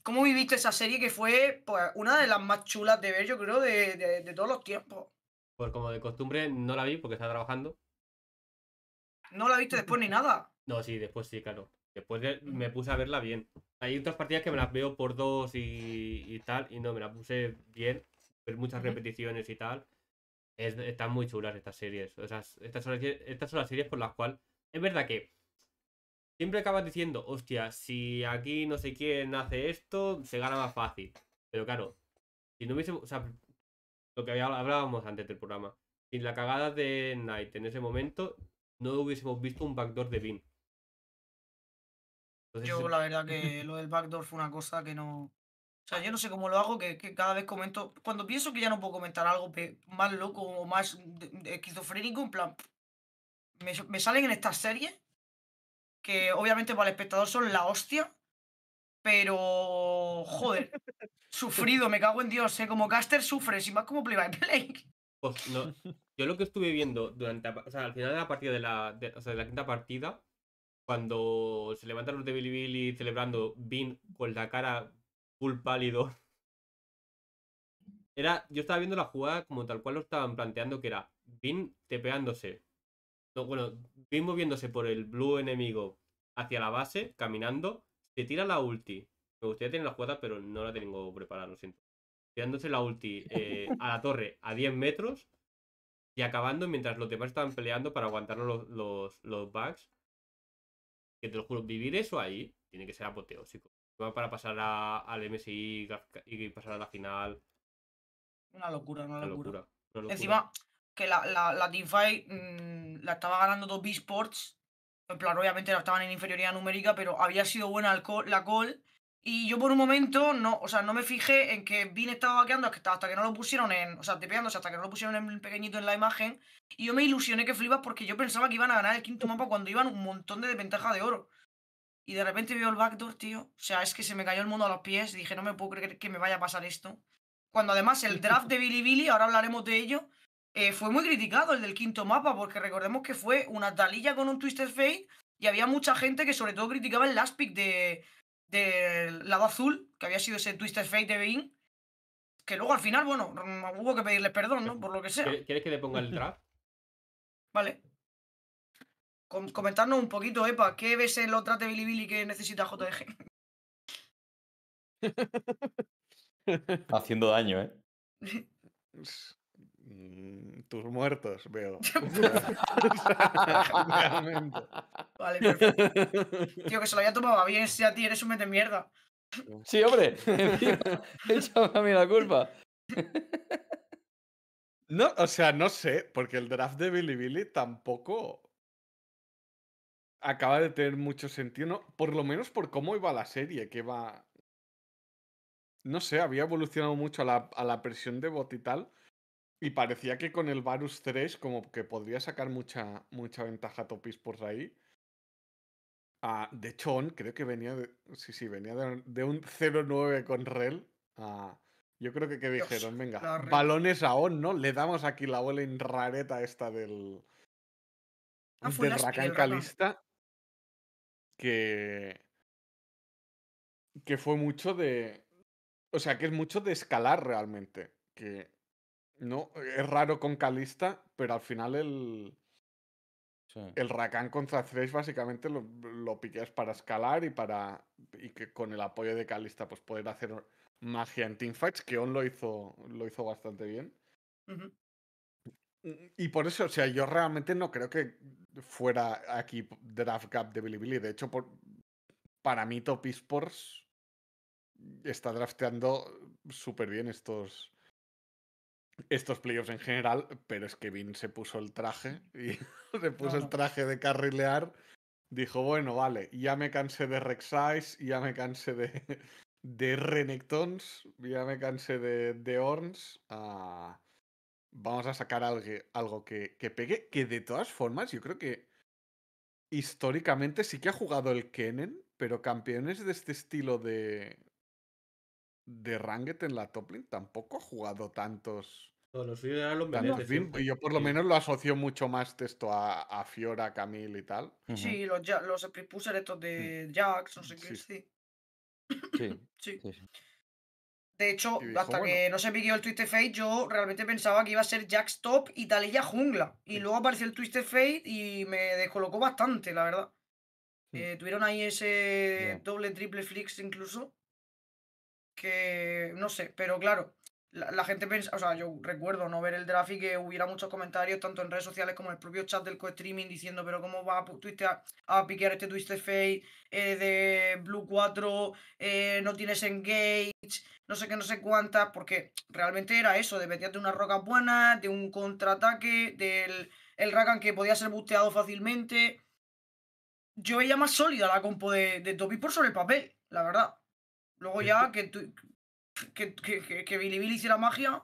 ¿Cómo viviste esa serie que fue pues, una de las más chulas de ver, yo creo, de, todos los tiempos? Pues como de costumbre, no la vi porque estaba trabajando. ¿No la viste después ni nada? No, sí, después sí, claro. Después me puse a verla bien. Hay otras partidas que me las veo por dos y, tal, y no, me las puse bien. Ver muchas repeticiones y tal. están muy chulas estas series. O sea, estas son, las, estas series por las cuales. Es verdad que siempre acabas diciendo, hostia, si aquí no sé quién hace esto, se gana más fácil. Pero claro, si no hubiésemos O sea, lo que hablábamos antes del programa. Sin la cagada de Knight en ese momento, no hubiésemos visto un backdoor de bin yo eh, la verdad que lo del backdoor fue una cosa que no... O sea, yo no sé cómo lo hago, que, cada vez comento... Cuando pienso que ya no puedo comentar algo más loco o más esquizofrénico, en plan... Me, salen en estas series, que obviamente para el espectador son la hostia, pero... Joder, sufrido, me cago en Dios, ¿eh? Como caster sufre, sin más como play by play. Pues no, yo lo que estuve viendo durante, al final de la partida de la, o sea, de la quinta partida, cuando se levantan los de Billy Billy celebrando Bin con la cara full pálido. Era, yo estaba viendo la jugada como tal cual lo estaban planteando, que era Bin tepeándose. bueno, Bin moviéndose por el blue enemigo hacia la base, caminando, se tira la ulti. Me gustaría tener la jugada, pero no la tengo preparada, lo siento. Tirándose la ulti eh, a la torre a 10 metros y acabando mientras los demás estaban peleando para aguantar los, los bugs que te lo juro, vivir eso ahí tiene que ser apoteósico. Para pasar al MSI y pasar a la final. Una locura, una, locura. Encima, que la, la, la mm, la estaba ganando dos B-Sports. En plan, obviamente no estaban en inferioridad numérica, pero había sido buena la call y yo por un momento no, o sea, no me fijé en que Vin estaba vaqueando hasta, que no lo pusieron en, o sea, tepeándose hasta que no lo pusieron en pequeñito en la imagen. Y yo me ilusioné que flipas porque yo pensaba que iban a ganar el quinto mapa cuando iban un montón de ventaja de oro. Y de repente veo el backdoor, tío. O sea, es que se me cayó el mundo a los pies. Dije, no me puedo creer que me vaya a pasar esto. Cuando además el draft de Billy Billy, ahora hablaremos de ello, eh, fue muy criticado el del quinto mapa, porque recordemos que fue una talilla con un Twisted Fate y había mucha gente que sobre todo criticaba el last pick de, del lado azul, que había sido ese Twister Fate de Bein, que luego al final, bueno, mm, hubo que pedirle perdón, ¿no? Por lo que sea. ¿Quieres que le ponga el trap? Vale. comentarnos un poquito, Epa, ¿qué ves en lo trate Bilibili que necesita JDG? Haciendo daño, ¿eh? tus muertos, veo. Vale, perfecto. Tío, que se lo había tomado bien, si a ti eres un mete mierda. Sí, hombre. Échame a mí la culpa. No, o sea, no sé, porque el draft de Billy Billy tampoco acaba de tener mucho sentido, por lo menos por cómo iba la serie, que va... No sé, había evolucionado mucho a la, a la presión de bot y tal, y parecía que con el Varus 3 como que podría sacar mucha, mucha ventaja Topis por ahí. Ah, de Chon, creo que venía de, sí, sí, venía de, un 0-9 con Rel. Ah, yo creo que, que dijeron, venga, balones a On, ¿no? Le damos aquí la bola en rareta esta del... Ah, del Rakan Calista. Que... Que fue mucho de... O sea, que es mucho de escalar realmente. Que no, es raro con Calista, pero al final el. El Rakan contra Thresh básicamente lo, lo piqueas para escalar y para. Y que con el apoyo de Calista, pues poder hacer magia en teamfights, que aún lo hizo, lo hizo bastante bien. Mm, y por eso, o sea, yo realmente no creo que fuera aquí draft gap de Bilibili. De hecho, por, para mí Top Esports está drafteando súper bien estos, estos playoffs en general, pero es que Vin se puso el traje y se puso el traje de carrilear. Dijo, bueno, vale, ya me cansé de Rek'Sai, ya me cansé de, de Renektons, ya me cansé de, de Orns. Ah, vamos a sacar algo, algo que, que pegue, que de todas formas yo creo que históricamente sí que ha jugado el Kennen, pero campeones de este estilo de, de Ranget en la Toplin tampoco ha jugado tantos. yo por lo menos lo asocio mucho más texto a, a Fiora, Camille y tal. Sí, los, los estos de mm. Jax, no sé qué, sí. Sí. De hecho, hasta que no se pidió el Twisted Fate, yo realmente pensaba que iba a ser Jax Top y ya Jungla. Y luego apareció el Twisted Fate y me descolocó bastante, la verdad. Mm. Eh, tuvieron ahí ese doble, triple flicks incluso que no sé, pero claro, la, gente pensa o sea, yo recuerdo no ver el draft y que hubiera muchos comentarios, tanto en redes sociales como en el propio chat del co-streaming, diciendo, pero ¿cómo va a, piquear este Twisted Face eh, de Blue 4? Eh, no tienes engage, no sé qué, no sé cuántas, porque realmente era eso, Dependía de una roca buena de un contraataque, del el Rakan que podía ser busteado fácilmente. Yo veía más sólida la compo de, de Topi por sobre el papel, la verdad. Luego ya que, tú que, que, Billy Billy hiciera magia.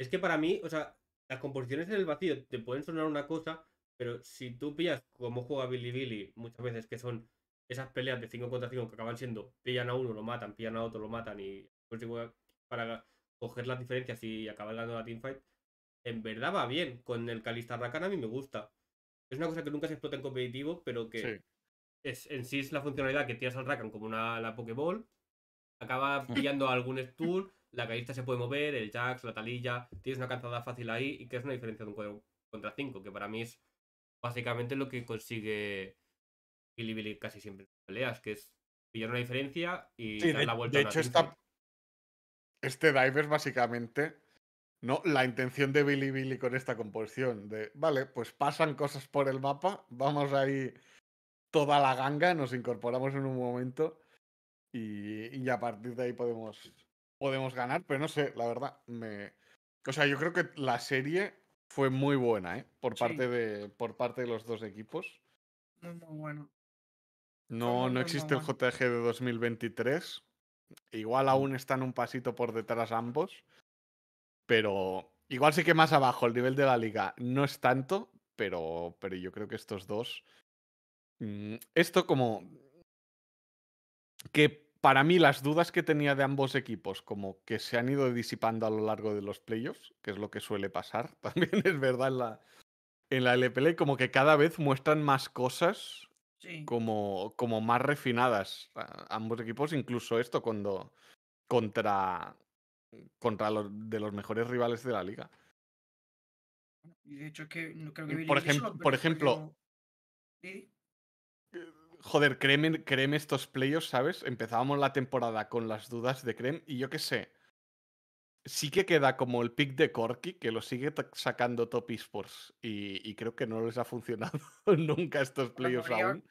Es que para mí, o sea, las composiciones en el vacío te pueden sonar una cosa, pero si tú pillas como juega Billy Billy, muchas veces que son esas peleas de 5 contra 5 que acaban siendo, pillan a uno, lo matan, pillan a otro, lo matan y pues para coger las diferencias y acabar dando la teamfight, en verdad va bien. Con el Calista Rakan a mí me gusta. Es una cosa que nunca se explota en competitivo, pero que es, en sí es la funcionalidad que tiras al Rakan como una, la Pokéball acaba pillando algún tour, la caísta se puede mover, el jax, la talilla, tienes una cantada fácil ahí y que es una diferencia de un 4 contra 5, que para mí es básicamente lo que consigue Billy Billy casi siempre en peleas, que es pillar una diferencia y dar la vuelta. De hecho, está este dive es básicamente no, la intención de Billy Billy con esta composición, de, vale, pues pasan cosas por el mapa, vamos ahí toda la ganga, nos incorporamos en un momento y, y, a partir de ahí podemos, podemos ganar, pero no sé, la verdad, me... O sea, yo creo que la serie fue muy buena, ¿eh? Por, parte, de, por parte de los dos equipos. Muy, muy bueno. No, no existe el JG de 2023. Igual mm. aún están un pasito por detrás ambos. Pero igual sí que más abajo el nivel de la liga no es tanto, pero, pero yo creo que estos dos... Mm, esto como que para mí las dudas que tenía de ambos equipos, como que se han ido disipando a lo largo de los playoffs, que es lo que suele pasar, también es verdad en la, en la LPL, como que cada vez muestran más cosas como, como más refinadas ambos equipos, incluso esto cuando contra, contra los de los mejores rivales de la liga. Y de hecho que no creo que... Mm, por, ejemplo, por ejemplo... Eh, Joder, creme, estos playos, ¿sabes? Empezábamos la temporada con las dudas de creme y yo qué sé. Sí que queda como el pick de Corky, que lo sigue sacando Top Esports y, y, creo que no les ha funcionado nunca estos playos aún.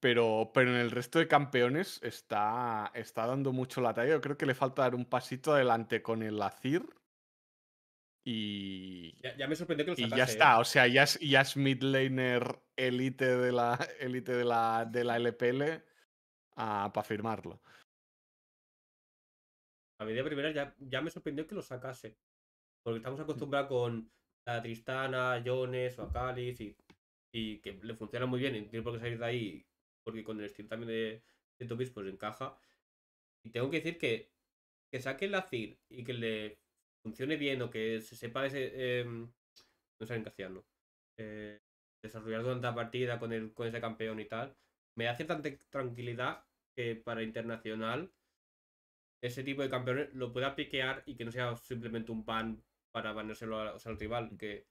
Pero, pero en el resto de campeones está, está dando mucho la talla. Yo creo que le falta dar un pasito adelante con el Azir y. Ya, me sorprendió que lo sacase, Y ya ¿eh? está, o sea, ya es, ya es elite de la, elite de la, de la LPL para firmarlo. A mí de primera ya, ya me sorprendió que lo sacase. Porque estamos acostumbrados con la Tristana, Jones o Acalis y, y que le funciona muy bien. Y tiene por qué salir de ahí porque con el estilo también de, de Topis pues encaja. Y tengo que decir que que saque el Azir y que le funcione bien o que se sepa ese. Em, no sé en eh, desarrollar durante la partida con, el, con ese campeón y tal. Me da cierta tranquilidad que para internacional ese tipo de campeones lo pueda piquear y que no sea simplemente un pan para banérselo al, rival. Que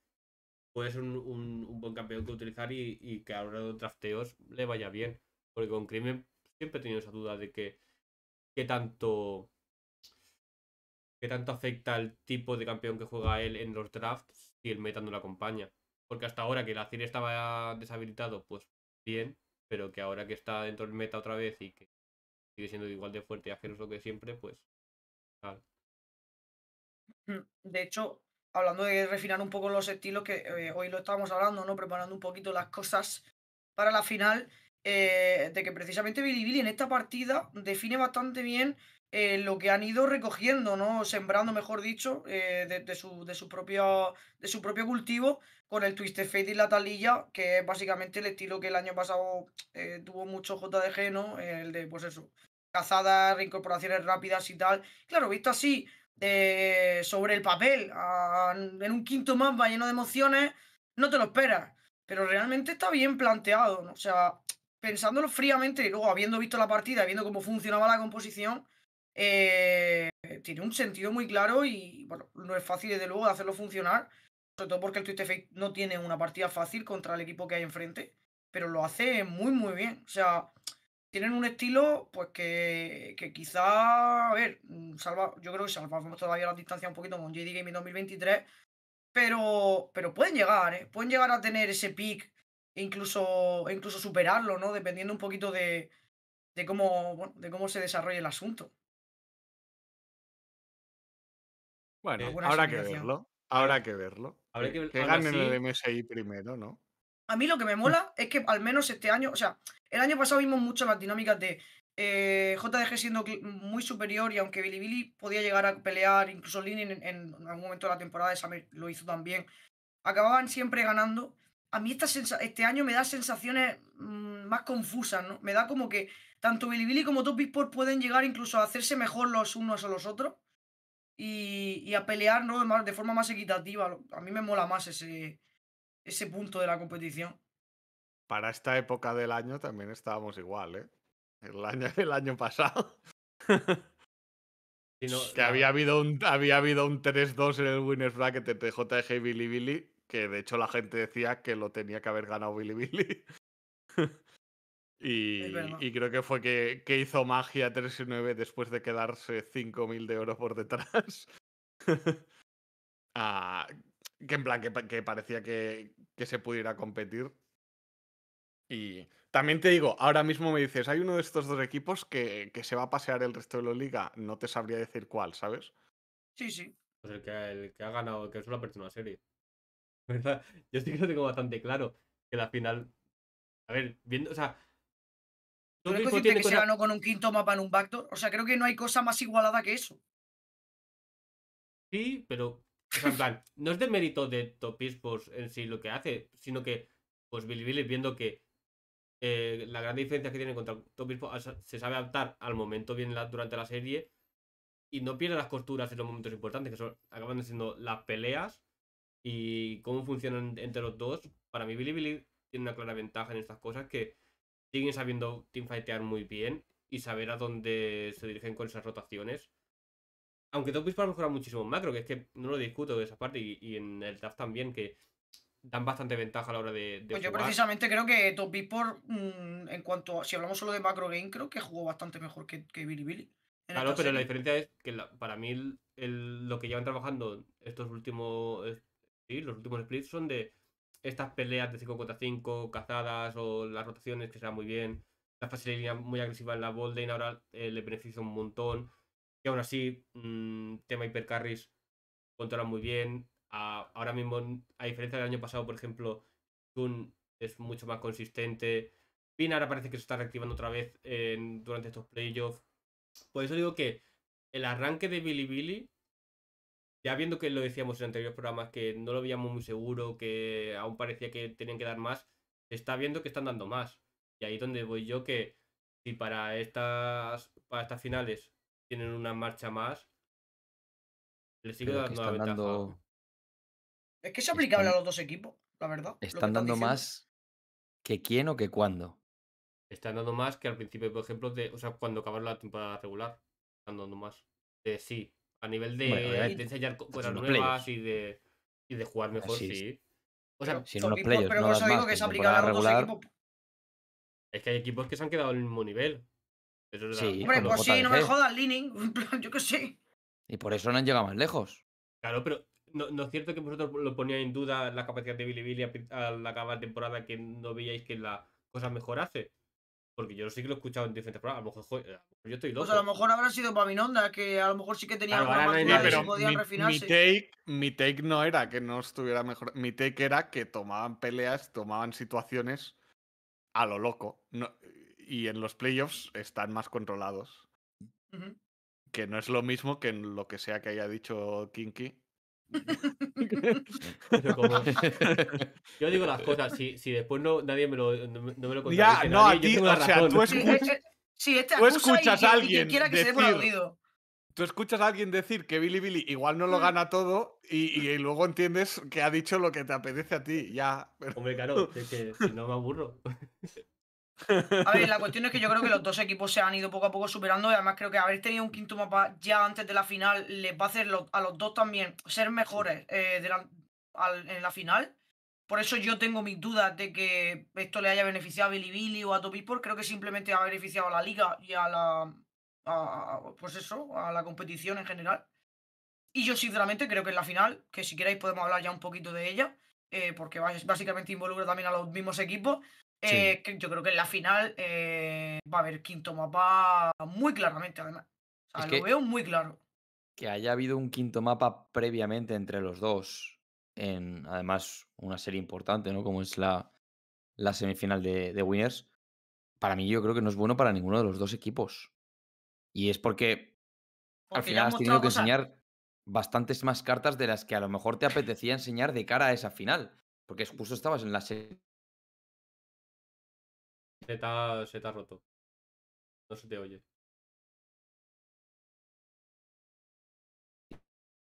puede ser un, buen campeón que utilizar y, que a la hora de los drafteos le vaya bien. Porque con Crimen siempre he tenido esa duda de que tanto ¿Qué tanto afecta el tipo de campeón que juega él en los drafts si el meta no lo acompaña? Porque hasta ahora que la CIR estaba deshabilitado, pues bien, pero que ahora que está dentro del meta otra vez y que sigue siendo igual de fuerte y asqueroso que siempre, pues. Tal. De hecho, hablando de refinar un poco los estilos, que eh, hoy lo estábamos hablando, ¿no? Preparando un poquito las cosas para la final. Eh, de que precisamente Billy Billy en esta partida define bastante bien eh, lo que han ido recogiendo, ¿no? Sembrando, mejor dicho, eh, de, su, propio, de su propio cultivo con el Twisted Fate y la talilla, que es básicamente el estilo que el año pasado eh, tuvo mucho JDG, ¿no? El de, pues eso, cazadas, reincorporaciones rápidas y tal. Claro, visto así, sobre el papel, en un quinto va lleno de emociones, no te lo esperas. Pero realmente está bien planteado, O sea, pensándolo fríamente y luego habiendo visto la partida, viendo cómo funcionaba la composición, eh, tiene un sentido muy claro y bueno, no es fácil desde luego de hacerlo funcionar, sobre todo porque el Twisted Fate no tiene una partida fácil contra el equipo que hay enfrente, pero lo hace muy muy bien, o sea, tienen un estilo pues que, quizá, a ver, mm, yo creo que salvamos todavía la distancia un poquito con JD Gaming 2023, pero, pero pueden llegar, ¿eh? pueden llegar a tener ese pick e incluso, e incluso superarlo, ¿no? Dependiendo un poquito de, cómo, de cómo se desarrolle el asunto. Bueno, habrá que verlo. Habrá que verlo. que, ganen el MSI primero, ¿no? A mí lo que me mm. mola es que al menos este año, o sea, el año pasado vimos mucho las dinámicas de eh, JDG siendo muy superior y aunque billy billy podía llegar a pelear, incluso Lini en, algún momento de la temporada de Samir lo hizo también, acababan siempre ganando. A mí esta este año me da sensaciones mm, más confusas, ¿no? Me da como que tanto Bilibili como Top Sport pueden llegar incluso a hacerse mejor los unos a los otros y, a pelear ¿no? de, forma más equitativa. A mí me mola más ese, ese punto de la competición. Para esta época del año también estábamos igual, ¿eh? El año, año pasado. que había habido un, había habido un 3-2 en el Winners Bracket entre JG y Billy Billy, que de hecho la gente decía que lo tenía que haber ganado Billy Billy. Y, creo que fue que, que hizo magia 3 y 9 después de quedarse 5.000 de oro por detrás. Ah, que en plan, que, parecía que, que, se pudiera competir. Y también te digo, ahora mismo me dices, hay uno de estos dos equipos que, que se va a pasear el resto de la liga. No te sabría decir cuál, ¿sabes? Sí, sí. Pues el que, el que ha ganado, que es una persona serie. Yo sí que lo tengo bastante claro. Que la final. A ver, viendo, o sea, que se ganó con un quinto mapa en un backdoor. O sea, creo que no hay cosa más igualada que eso. Sí, pero. O sea, en plan, no es de mérito de Topis en sí lo que hace, sino que, pues Bilibili viendo que eh, la gran diferencia que tiene contra Topis se sabe adaptar al momento bien durante la serie y no pierde las costuras en los momentos importantes, que son, acaban siendo las peleas y cómo funcionan entre los dos. Para mí, Bilibili tiene una clara ventaja en estas cosas que siguen sabiendo teamfightear muy bien y saber a dónde se dirigen con esas rotaciones. Aunque Top ha mejorado muchísimo en macro, que es que no lo discuto de esa parte, y, en el draft también, que dan bastante ventaja a la hora de, pues yo precisamente creo que Top por mm, en cuanto a, si hablamos solo de macro game, creo que jugó bastante mejor que, Billy Billy. Claro, pero la diferencia es que para mí lo que llevan trabajando estos últimos, sí, los últimos splits son de estas peleas de 5 contra 5, cazadas o las rotaciones, que se dan muy bien. La facilidad muy agresiva en la Bolden ahora eh, le beneficia un montón. Y aún así, mm, tema hipercarries controla muy bien. ahora mismo, a diferencia del año pasado, por ejemplo, tun es mucho más consistente. Pin ahora parece que se está reactivando otra vez durante estos playoffs. Por eso digo que el arranque de Billy Billy ya viendo que lo decíamos en anteriores programas, que no lo veíamos muy seguro, que aún parecía que tenían que dar más, está viendo que están dando más. Y ahí es donde voy yo que si para estas, para estas finales tienen una marcha más, les sigo dando la ventaja. Es que es aplicable a los dos equipos, la verdad. Están dando más que quién o que cuándo. Están dando más que al principio, por ejemplo, de, o sea, cuando acabaron la temporada regular. Están dando más. De sí, a nivel de, de enseñar cosas nuevas y de, y de jugar mejor, sí. O sea, si no los players, pero no os digo que se aplica a Es que hay equipos que se han quedado al mismo nivel. sí, Hombre, pues sí, no me jodas, Leaning. Yo qué sé. Y por eso no han llegado más lejos. Claro, pero no, es cierto que vosotros lo poníais en duda la capacidad de Billy Billy al acabar temporada que no veíais que la cosa mejorase. Porque yo sí que lo he escuchado en diferentes programas. A lo mejor, yo estoy loco. Pues a lo mejor habrá sido para mi onda que a lo mejor sí que tenía alguna pero mi, refinarse. Mi take, no era que no estuviera mejor. Mi take era que tomaban peleas, tomaban situaciones a lo loco. y en los playoffs están más controlados. Que no es lo mismo que en lo que sea que haya dicho Kinky Yo digo las cosas, si, después no, nadie me lo, no, me Ya, no, escuchas a alguien. se tú escuchas a alguien decir que Billy Billy igual no lo mm. gana todo y, luego entiendes que ha dicho lo que te apetece a ti, ya. Hombre, claro, es que si no me aburro. A ver, la cuestión es que yo creo que los dos equipos se han ido poco a poco superando y además creo que haber tenido un quinto mapa ya antes de la final les va a hacer a los dos también ser mejores eh, en la final. Por eso yo tengo mis dudas de que esto le haya beneficiado a Billy o a Topipor. Creo que simplemente ha beneficiado a la liga y a la. pues eso, a la competición en general. Y yo sinceramente creo que en la final, que si queréis podemos hablar ya un poquito de ella, eh, porque básicamente involucra también a los mismos equipos. Eh, yo creo que en la final eh, va a haber quinto mapa muy claramente, lo veo muy claro. Que haya habido un quinto mapa previamente entre los dos, en además una serie importante, ¿no? Como es la, la semifinal de, Winners. Para mí, yo creo que no es bueno para ninguno de los dos equipos. Y es porque, al final has tenido que enseñar bastantes más cartas de las que a lo mejor te apetecía enseñar de cara a esa final. Porque justo estabas en la serie se te ha, se roto. No se te oye.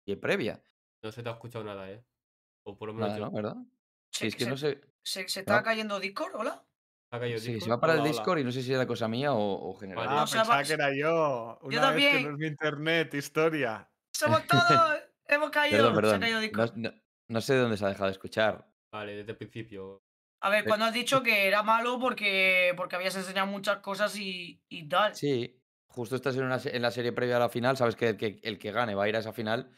¿Y previa? No se te ha escuchado nada, ¿eh? O por lo menos ¿verdad? Sí, es que se, no sé. ¿Se, se está cayendo Discord, hola? Sí, se va para el Discord y no sé si era cosa mía o, general. Ah, pensaba que era yo. Una yo también. Vez que no es mi internet, historia. Somos todos. Hemos caído. Se ha caído Discord. No, no, sé de dónde se ha dejado de escuchar. Vale, desde el principio. A ver, cuando has dicho que era malo porque, porque habías enseñado muchas cosas y, y tal. Sí, justo estás en, una, en, la serie previa a la final, sabes que el, que gane va a ir a esa final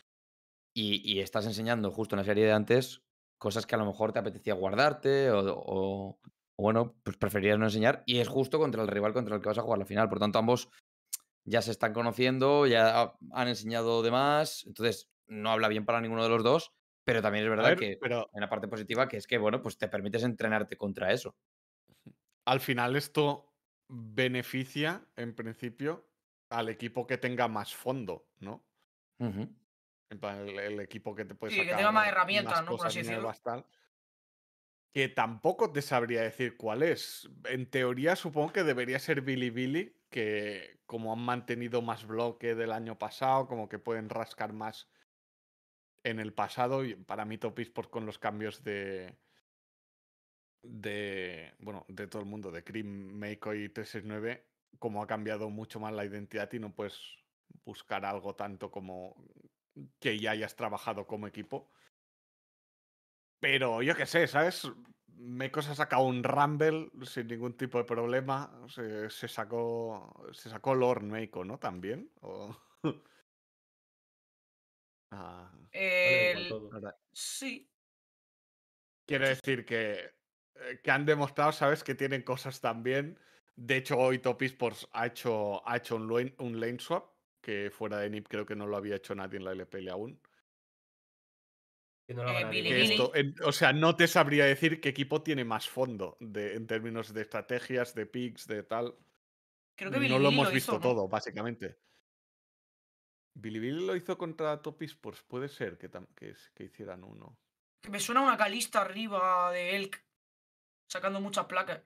y, estás enseñando justo en la serie de antes cosas que a lo mejor te apetecía guardarte o, bueno, pues preferirías no enseñar y es justo contra el rival contra el que vas a jugar la final. Por tanto, ambos ya se están conociendo, ya han enseñado demás. entonces no habla bien para ninguno de los dos pero también es verdad que en la parte positiva que es que, bueno, pues te permites entrenarte contra eso. Al final esto beneficia, en principio, al equipo que tenga más fondo, ¿no? el, equipo que te puede sí, que tenga más herramientas, ¿no? Por así decirlo. que tampoco te sabría decir cuál es. En teoría, supongo que debería ser Bilibili, que como han mantenido más bloque del año pasado, como que pueden rascar más en el pasado, para mí Top por con los cambios de, de bueno, de todo el mundo, de Cream, Mako y 369, como ha cambiado mucho más la identidad y no puedes buscar algo tanto como que ya hayas trabajado como equipo. Pero yo qué sé, ¿sabes? Mako se ha sacado un Rumble sin ningún tipo de problema. Se, sacó. Se sacó Lord Meiko, ¿no? También. O... sí. Quiero decir que, eh, que han demostrado, ¿sabes? Que tienen cosas también. De hecho, hoy Topis ha hecho, ha hecho un, lane, un lane swap, que fuera de NIP creo que no lo había hecho nadie en la LPL aún. o sea, no te sabría decir qué equipo tiene más fondo de, en términos de estrategias, de picks, de tal. no lo hemos visto todo, básicamente. Bilibili lo hizo contra Top Esports, pues puede ser que, que, hicieran uno. me suena una calista arriba de Elk, sacando muchas placas.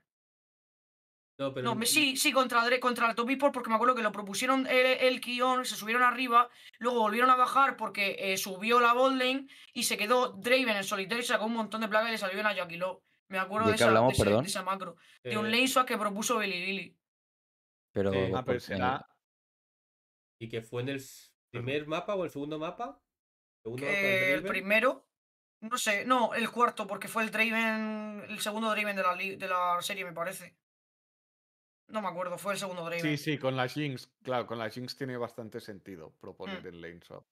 No, pero... sí, sí, contra, contra el Top Esports porque me acuerdo que lo propusieron el, eh, el se subieron arriba, luego volvieron a bajar porque eh, subió la botlane y se quedó Draven en solitario y sacó un montón de placas y le salieron a Jackie Me acuerdo de, esa, macro. De un eh. lane swap que propuso Bilibili. Pero, ah, una Y que fue en el ¿El ¿Primer mapa o el segundo mapa? el eh, primero. No sé, no, el cuarto, porque fue el Draven, el segundo Draven de la, de la serie, me parece. No me acuerdo, fue el segundo Draven. Sí, sí, con las Jinx, claro, con las Jinx tiene bastante sentido mm. proponer el lane swap.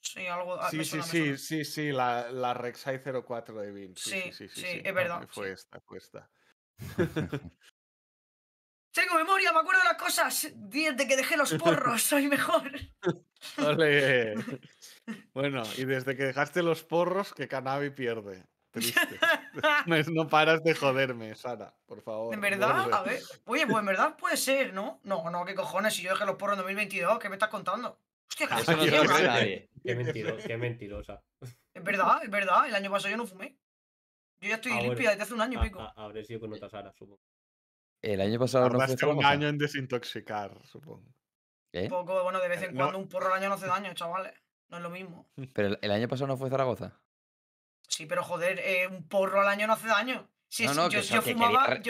Sí, algo. Ah, sí, sí, sí, sí, la, la Rek'Sai 04 de Vin. Sí, sí, sí, sí, es verdad. Fue esta, Tengo memoria, me acuerdo de las cosas. Desde que dejé los porros, soy mejor. Ole. Bueno, y desde que dejaste los porros, que cannabis pierde. Triste. no paras de joderme, Sara, por favor. En verdad, a ver. Oye, pues en verdad puede ser, ¿no? No, no, qué cojones, si yo dejé los porros en 2022, ¿qué me estás contando? Hostia, ah, qué, mentirosa, mentirosa. Es verdad, es verdad, el año pasado yo no fumé. Yo ya estoy ah, limpia desde hace un año y ah, pico. Habré sido con otra Sara, supongo. El año pasado no fue un año en desintoxicar, supongo. Un poco, bueno, de vez eh, en cuando un porro al año no hace daño, chavales. No es lo mismo. Pero el, año pasado no fue Zaragoza. Sí, pero joder, eh, un porro al año no hace daño. yo,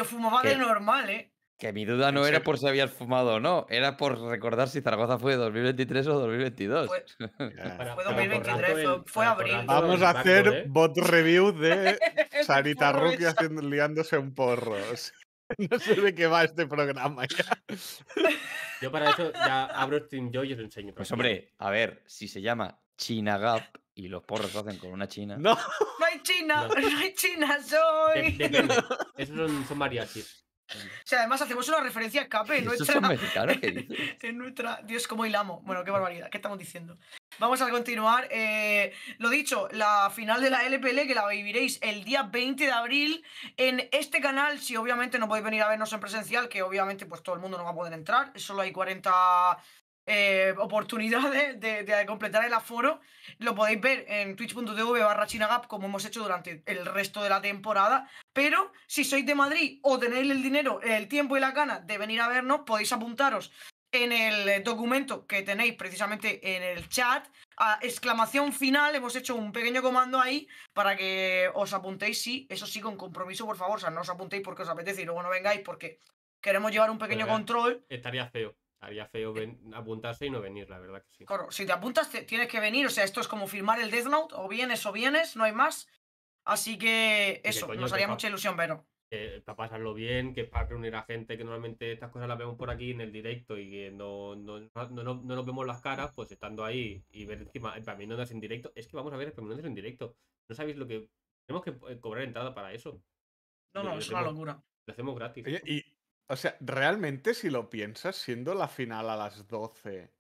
fumaba, de normal, ¿eh? Que mi duda no era por si había fumado o no, era por recordar si Zaragoza fue 2023 o 2022. Fue, fue 2023, fue, abril. Vamos a hacer bot review de Sarita Ruki liándose un porro. No sé de qué va este programa Yo para eso ya abro Joy y os enseño. Pues hombre, a ver, si se llama China Gap y los porros lo hacen con una china. No, no hay china, no, hay china, soy. Esos son, son mariachis. O sea, además hacemos una referencia a Escape en nuestra. Mexicanos que en nuestra. Dios, cómo hilamos. Bueno, qué barbaridad. ¿Qué estamos diciendo? Vamos a continuar. Eh, lo dicho, la final de la LPL que la viviréis el día 20 de abril en este canal. Si obviamente no podéis venir a vernos en presencial, que obviamente pues todo el mundo no va a poder entrar. Solo hay 40 eh, oportunidades de, completar el aforo. Lo podéis ver en twitch.tv barra chinagap como hemos hecho durante el resto de la temporada. Pero si sois de Madrid o tenéis el dinero, el tiempo y la gana de venir a vernos, podéis apuntaros en el documento que tenéis precisamente en el chat. A exclamación final, hemos hecho un pequeño comando ahí para que os apuntéis, sí, eso sí, con compromiso, por favor. O sea, no os apuntéis porque os apetece y luego no vengáis porque queremos llevar un pequeño control. Estaría feo. Haría feo apuntarse y no venir, la verdad que sí. Claro, si te apuntas tienes que venir, o sea, esto es como filmar el Death Note, o vienes o vienes, no hay más. Así que eso, nos haría mucha ilusión verlo. para pasarlo bien, que para reunir a gente, que normalmente estas cosas las vemos por aquí en el directo y que no, no, nos vemos las caras, pues estando ahí y ver encima para mí no es en directo. Es que vamos a ver permanente en directo. No sabéis lo que... Tenemos que eh, cobrar entrada para eso. No, no, es una locura. Lo hacemos gratis. y, o sea, realmente si lo piensas, siendo la final a las 12.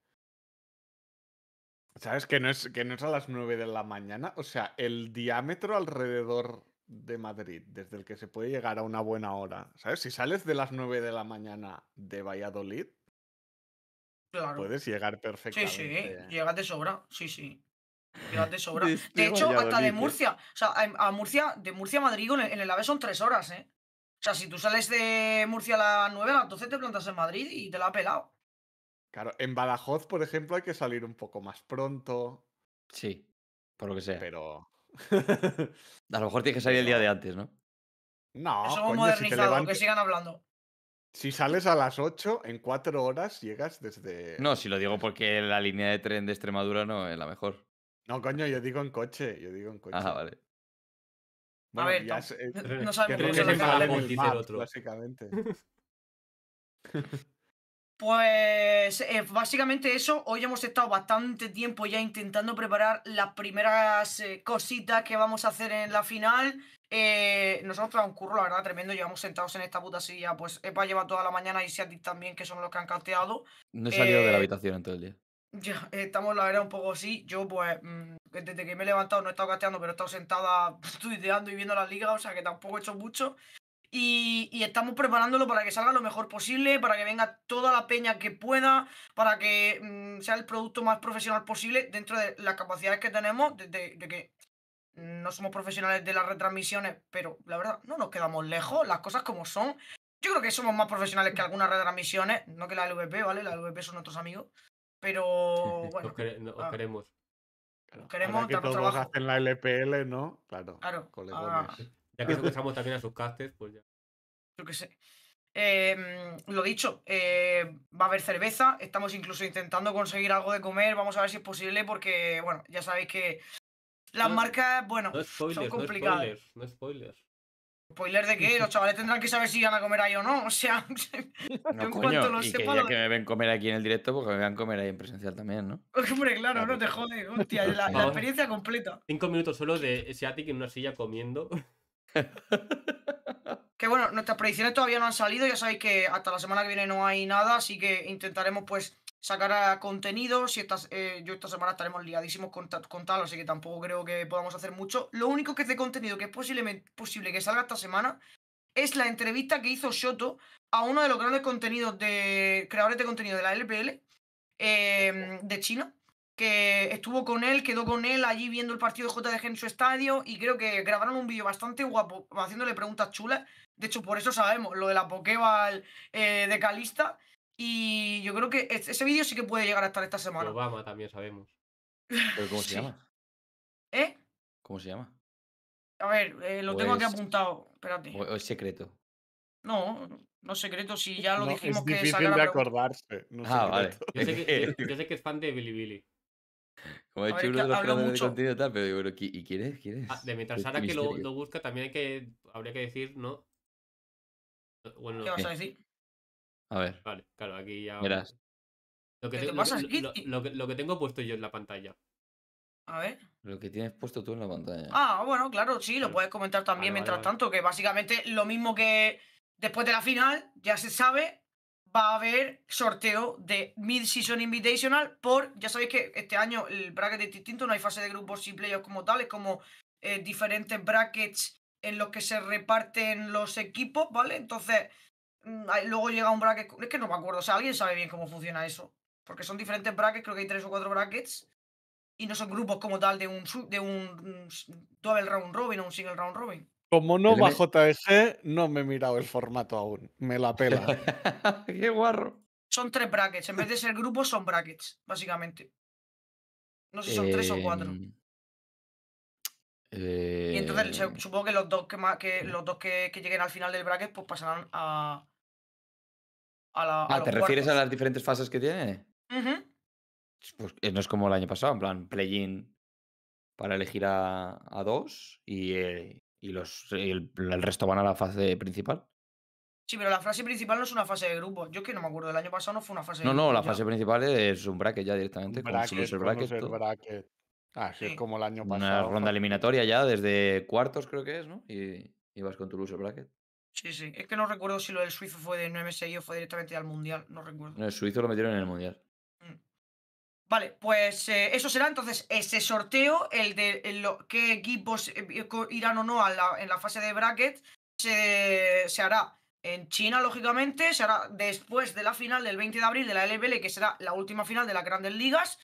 ¿Sabes? Que no es, que no a las 9 de la mañana. O sea, el diámetro alrededor de Madrid, desde el que se puede llegar a una buena hora. ¿Sabes? Si sales de las 9 de la mañana de Valladolid, puedes llegar perfectamente. Sí, sí, ¿eh? llegas de sobra. Sí, sí. Llegas de sobra. de hecho, hasta de ¿eh? Murcia. O sea, a Murcia, de Murcia a Madrid en el, AVE son tres horas, ¿eh? O sea, si tú sales de Murcia a las 9, a las 12 te plantas en Madrid y te la ha pelado. Claro, en Badajoz, por ejemplo, hay que salir un poco más pronto. Sí, por lo que sea. Pero. a lo mejor tienes que salir el día de antes, ¿no? No, Eso coño, modernizado, si que sigan hablando. Si sales a las 8, en 4 horas llegas desde. No, si lo digo porque la línea de tren de Extremadura no es la mejor. No, coño, yo digo en coche. Yo digo en ah, coche. Ah, vale a ver, ya es, no sabemos es otro. Básicamente. Pues eh, básicamente eso, hoy hemos estado bastante tiempo ya intentando preparar las primeras eh, cositas que vamos a hacer en la final. Nosotros eh, nos un curro, la verdad, tremendo, llevamos sentados en esta puta silla, pues Epa lleva toda la mañana y Siatic también, que son los que han calteado. No he salido de la habitación en todo el día. Ya, estamos la verdad un poco así. Yo, pues, mm, desde que me he levantado no he estado casteando, pero he estado sentada estudiando y viendo la liga, o sea que tampoco he hecho mucho. Y, estamos preparándolo para que salga lo mejor posible, para que venga toda la peña que pueda, para que mm, sea el producto más profesional posible dentro de las capacidades que tenemos, desde de que no somos profesionales de las retransmisiones, pero la verdad no nos quedamos lejos, las cosas como son. Yo creo que somos más profesionales que algunas retransmisiones, no que la LVP, ¿vale? La LVP son nuestros amigos. Pero bueno. Os, ah, queremos. Claro. queremos, que todos la LPL, ¿no? Claro. Ah. Ya que empezamos también a sus castes, pues ya. Yo qué sé. Em, lo dicho, eh, va a haber cerveza. Estamos incluso intentando conseguir algo de comer. Vamos a ver si es posible, porque, bueno, ya sabéis que las marcas, bueno, son complicadas. No spoilers, no spoilers. ¿Spoiler de qué? Los chavales tendrán que saber si van a comer ahí o no. O sea, en cuanto lo y Que, me ven comer aquí en el directo, porque pues me van comer ahí en presencial también, ¿no? Hombre, claro, no te jode. Hostia, la, experiencia completa. Cinco minutos solo de Seatic en una silla comiendo. que bueno, nuestras predicciones todavía no han salido. Ya sabéis que hasta la semana que viene no hay nada, así que intentaremos, pues sacará contenido. Si estas, eh, yo esta semana estaremos liadísimos con, con, tal, así que tampoco creo que podamos hacer mucho. Lo único que es de contenido que es posible, posible que salga esta semana es la entrevista que hizo Shoto a uno de los grandes contenidos de creadores de contenido de la LPL em, de China. Que estuvo con él, quedó con él allí viendo el partido de JDG en su estadio y creo que grabaron un vídeo bastante guapo haciéndole preguntas chulas. De hecho, por eso sabemos lo de la Pokéball eh, de Calista. Y yo creo que ese vídeo sí que puede llegar a estar esta semana. Obama también sabemos. ¿Pero cómo se llama? ¿Eh? ¿Cómo se llama? A ver, eh, lo tengo aquí pues apuntado. Espérate. O, es secreto. No, no es secreto. Si ya lo dijimos es que difícil de acordarse. ah, vale. Eh. Yo sé, que, es fan de Billy Billy. Como he hecho uno de los creadores de contenido tal, pero digo, ¿y, quién es? ¿Quién ah, es? que lo, busca también hay que, habría que decir, ¿no? ¿Qué vas a eh, decir? A ver. Vale, claro, aquí ya. Lo que, tengo, puesto yo en la pantalla. A ver. Lo que tienes puesto tú en la pantalla. Ah, bueno, claro, sí, lo puedes comentar también mientras tanto, que básicamente lo mismo que después de la final, ya se sabe, va a haber sorteo de Mid-Season Invitational por, ya sabéis que este año el bracket es distinto, no hay fase de grupos y playoffs como tales, como eh, diferentes brackets en los que se reparten los equipos, ¿vale? Entonces, Mm, luego llega un bracket. Es que no me acuerdo. O sea, alguien sabe bien cómo funciona eso. Porque son diferentes brackets, creo que hay tres o cuatro brackets. Y no son grupos como tal de un, de un mm, double round robin o un single round robin. Como no va JS no me he mirado el formato aún. Me la pela. Qué guarro. Son tres brackets. En vez de ser grupos, son brackets, básicamente. No sé si son tres o cuatro. Em, y entonces eh, supongo que los dos que, más, que los dos que, lleguen al final del bracket pues pasarán a, Ah, ¿te refieres a las diferentes fases que tiene? Pues, pues eh, no es como el año pasado, en plan, play-in para elegir a, dos y, eh, los, eh, el, resto van a la fase principal. Sí, pero la fase principal no es una fase de grupo. Yo es que no me acuerdo, el año pasado no fue una fase no, grupo. No, no, la fase principal es un bracket ya directamente. bracket, Ah, sí, como el año pasado. Una ronda eliminatoria ya desde cuartos creo que es, ¿no? Y, y vas con tu loser bracket. Sí, sí. Es que no recuerdo si lo del suizo fue de 9 o fue directamente al mundial. No recuerdo. el suizo lo metieron en el mundial. Mm. Vale, pues eh, eso será entonces ese sorteo, el de qué equipos eh, irán o no a la, en la fase de bracket, se, hará en China, lógicamente, se hará después de la final del 20 de abril de la LBL, que será la última final de las grandes ligas.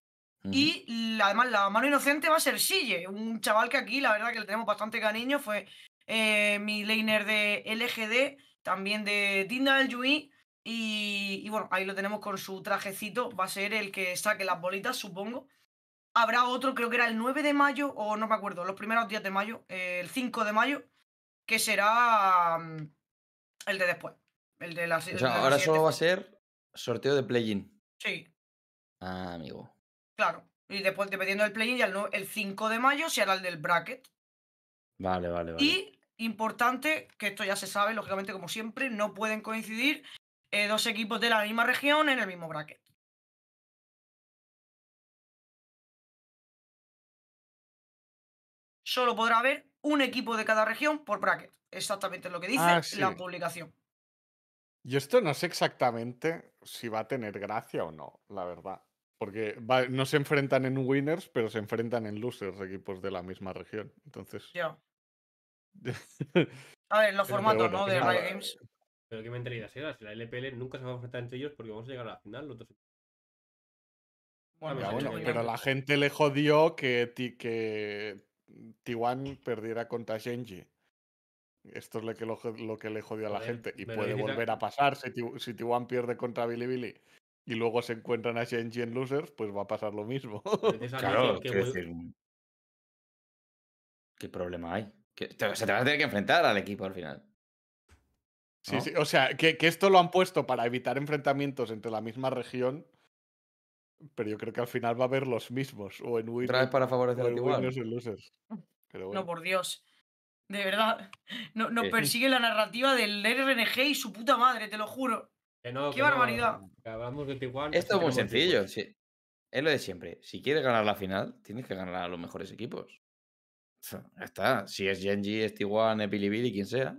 Y además, la mano inocente va a ser Sille, un chaval que aquí, la verdad, que le tenemos bastante cariño. Fue eh, mi laner de LGD, también de Dindal Yui. Y, bueno, ahí lo tenemos con su trajecito. Va a ser el que saque las bolitas, supongo. Habrá otro, creo que era el 9 de mayo, o no me acuerdo, los primeros días de mayo, el 5 de mayo, que será mm, el de después. El de la, ahora solo va a ser sorteo de play Sí. Ah, amigo. Claro. Y después, dependiendo del play-in, el, el 5 de mayo será el del bracket. Vale, vale, vale. Y Importante, que esto ya se sabe, lógicamente, como siempre, no pueden coincidir eh, dos equipos de la misma región en el mismo bracket. Solo podrá haber un equipo de cada región por bracket. Exactamente lo que dice ah, la publicación. Y esto no sé exactamente si va a tener gracia o no, la verdad. Porque no se enfrentan en winners, pero se enfrentan en losers equipos de la misma región. Entonces. A ver, los formatos, ¿no? De Riot Games. Pero qué mentira será, si la LPL nunca se va a enfrentar entre ellos porque vamos a llegar a la final los dos. Bueno, pero la gente le jodió que, ti, que T1 perdiera contra Shenji. Esto es lo que, lo, que le jodió a la gente. Y puede volver a pasar si, si T1 pierde contra Billy y luego se encuentran a Shenji en Losers, pues va a pasar lo mismo. que ¿qué problema hay? Se te, a tener que enfrentar al equipo al final. Sí, sí. O sea, que, esto lo han puesto para evitar enfrentamientos entre la misma región. Pero yo creo que al final va a haber los mismos. O en Otra para favorecer al igual. No, por Dios. De verdad. No, nos persigue la narrativa del RNG y su puta madre, te lo juro. ¡Qué barbaridad! Esto es muy sencillo. Sí. Es lo de siempre. Si quieres ganar la final, tienes que ganar a los mejores equipos está. Si es Genji, es Epilibili, y quien sea.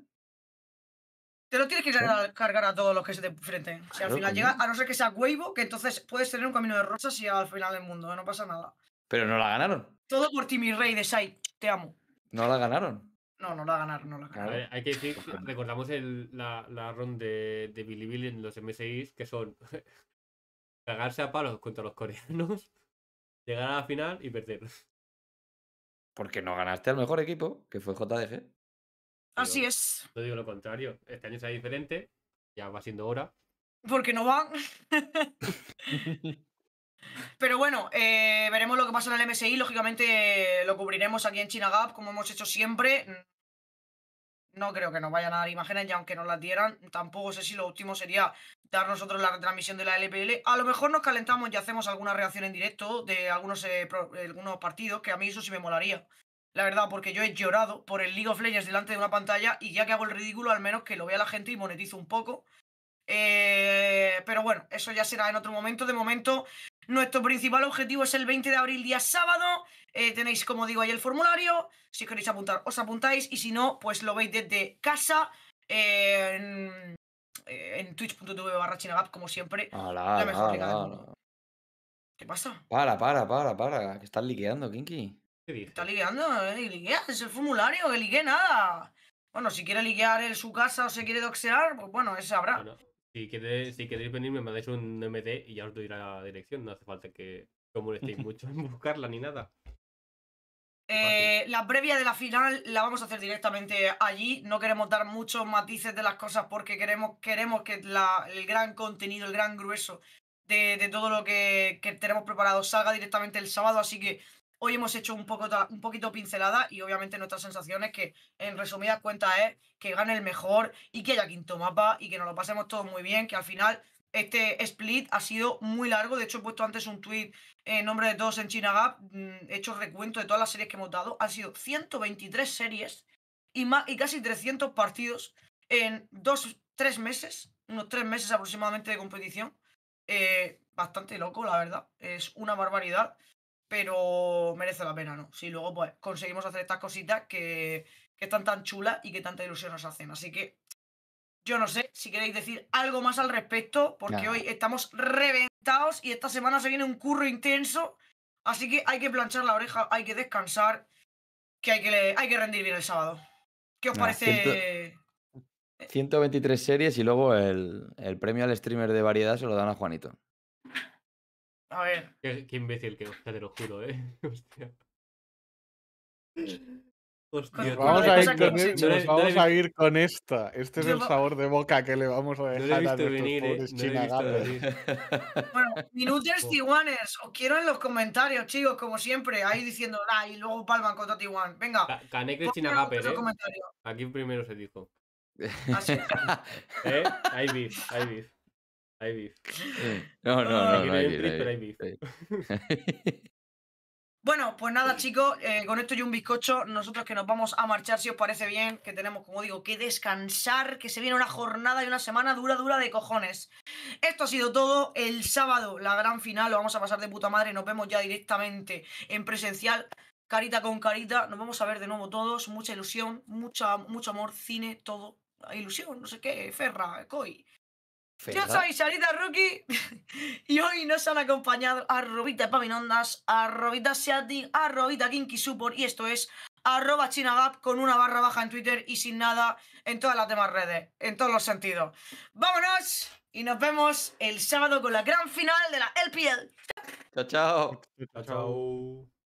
Te lo tienes que cargar, cargar, a todos los que se te enfrenten. Si al final llega, a no ser que sea Weibo, que entonces puedes tener un camino de rosas y al final del mundo, no pasa nada. Pero no la ganaron. Todo por ti, mi rey de Sai. Te amo. No la ganaron. No, no la ganaron, no la ganaron. hay que decir, recordamos la, la ronda de, de Billy en los MSIs, que son cagarse a palos contra los coreanos, llegar a la final y perder porque no ganaste al mejor equipo, que fue JDG. Así es. No digo lo contrario. Este año será diferente. Ya va siendo hora. Porque no van. Pero bueno, eh, veremos lo que pasa en el MSI. Lógicamente eh, lo cubriremos aquí en China Gap, como hemos hecho siempre no creo que nos vayan a dar imágenes y aunque nos las dieran, tampoco sé si lo último sería dar nosotros la retransmisión de la LPL. A lo mejor nos calentamos y hacemos alguna reacción en directo de algunos, eh, algunos partidos, que a mí eso sí me molaría. La verdad, porque yo he llorado por el League of Legends delante de una pantalla y ya que hago el ridículo, al menos que lo vea la gente y monetizo un poco. Eh, pero bueno, eso ya será en otro momento. De momento, nuestro principal objetivo es el 20 de abril, día sábado. Eh, tenéis, como digo, ahí el formulario. Si queréis apuntar, os apuntáis. Y si no, pues lo veis desde casa. en, twitch.tv barra chinagap, como siempre. la mejor ¿Qué pasa? Para, para, para, para. Que estás liqueando, Kinky. ¿Qué dices? Estás liqueando, eh. es el formulario, que ligue nada. Bueno, si quiere liquear en su casa o se quiere doxear, pues bueno, eso habrá si queréis, si queréis venir, me mandéis un MD y ya os doy la dirección. No hace falta que, os molestéis mucho en buscarla ni nada. Eh, la previa de la final la vamos a hacer directamente allí. No queremos dar muchos matices de las cosas porque queremos, queremos que el gran contenido, el gran grueso de, todo lo que, tenemos preparado salga directamente el sábado. Así que Hoy hemos hecho un, poco, un poquito pincelada y obviamente nuestras sensaciones que en resumidas cuentas es que gane el mejor y que haya quinto mapa y que nos lo pasemos todos muy bien, que al final este split ha sido muy largo. De hecho, he puesto antes un tweet en nombre de todos en China Gap. Mm, he hecho recuento de todas las series que hemos dado. Han sido 123 series y, y casi 300 partidos en dos, tres meses. Unos tres meses aproximadamente de competición. Eh, bastante loco, la verdad. Es una barbaridad pero merece la pena, ¿no? Si luego pues conseguimos hacer estas cositas que, están tan chulas y que tanta ilusión nos hacen. Así que yo no sé si queréis decir algo más al respecto, porque hoy estamos reventados y esta semana se viene un curro intenso. Así que hay que planchar la oreja, hay que descansar, que hay que, hay que rendir bien el sábado. ¿Qué os parece? 123 eh, series y luego el, el premio al streamer de variedad se lo dan a Juanito. A ver. Qué, imbécil que, hostia, te lo juro, eh. Hostia. Pues e, hostia, vamos, a ir, con esta. Este es el sabor de boca que le vamos a dejar a venir, eh. pobres bueno, minutos tiguanes. Os quiero en los comentarios, chicos, como siempre. Ahí diciendo, y luego palman contra tiguan. Venga. de Chinagape, eh. Aquí primero se dijo. ¿Eh? Ahí vi, ahí vi. Hay beef. No, no, no. no, hay Bueno, pues nada, chicos, eh, con esto y un bizcocho, nosotros que nos vamos a marchar, si os parece bien, que tenemos, como digo, que descansar, que se viene una jornada y una semana dura, dura de cojones. Esto ha sido todo. El sábado, la gran final, lo vamos a pasar de puta madre. Nos vemos ya directamente en presencial, carita con carita. Nos vamos a ver de nuevo todos. Mucha ilusión, mucha, mucho amor, cine, todo. Ilusión, no sé qué, ferra, coi. Yo soy Sarita Rookie y hoy nos han acompañado arrobita paminondas, arrobita seating, arrobita kinky support y esto es arroba chinagap con una barra baja en Twitter y sin nada en todas las demás redes, en todos los sentidos. ¡Vámonos! Y nos vemos el sábado con la gran final de la LPL. Chao, chao. Chao, chao.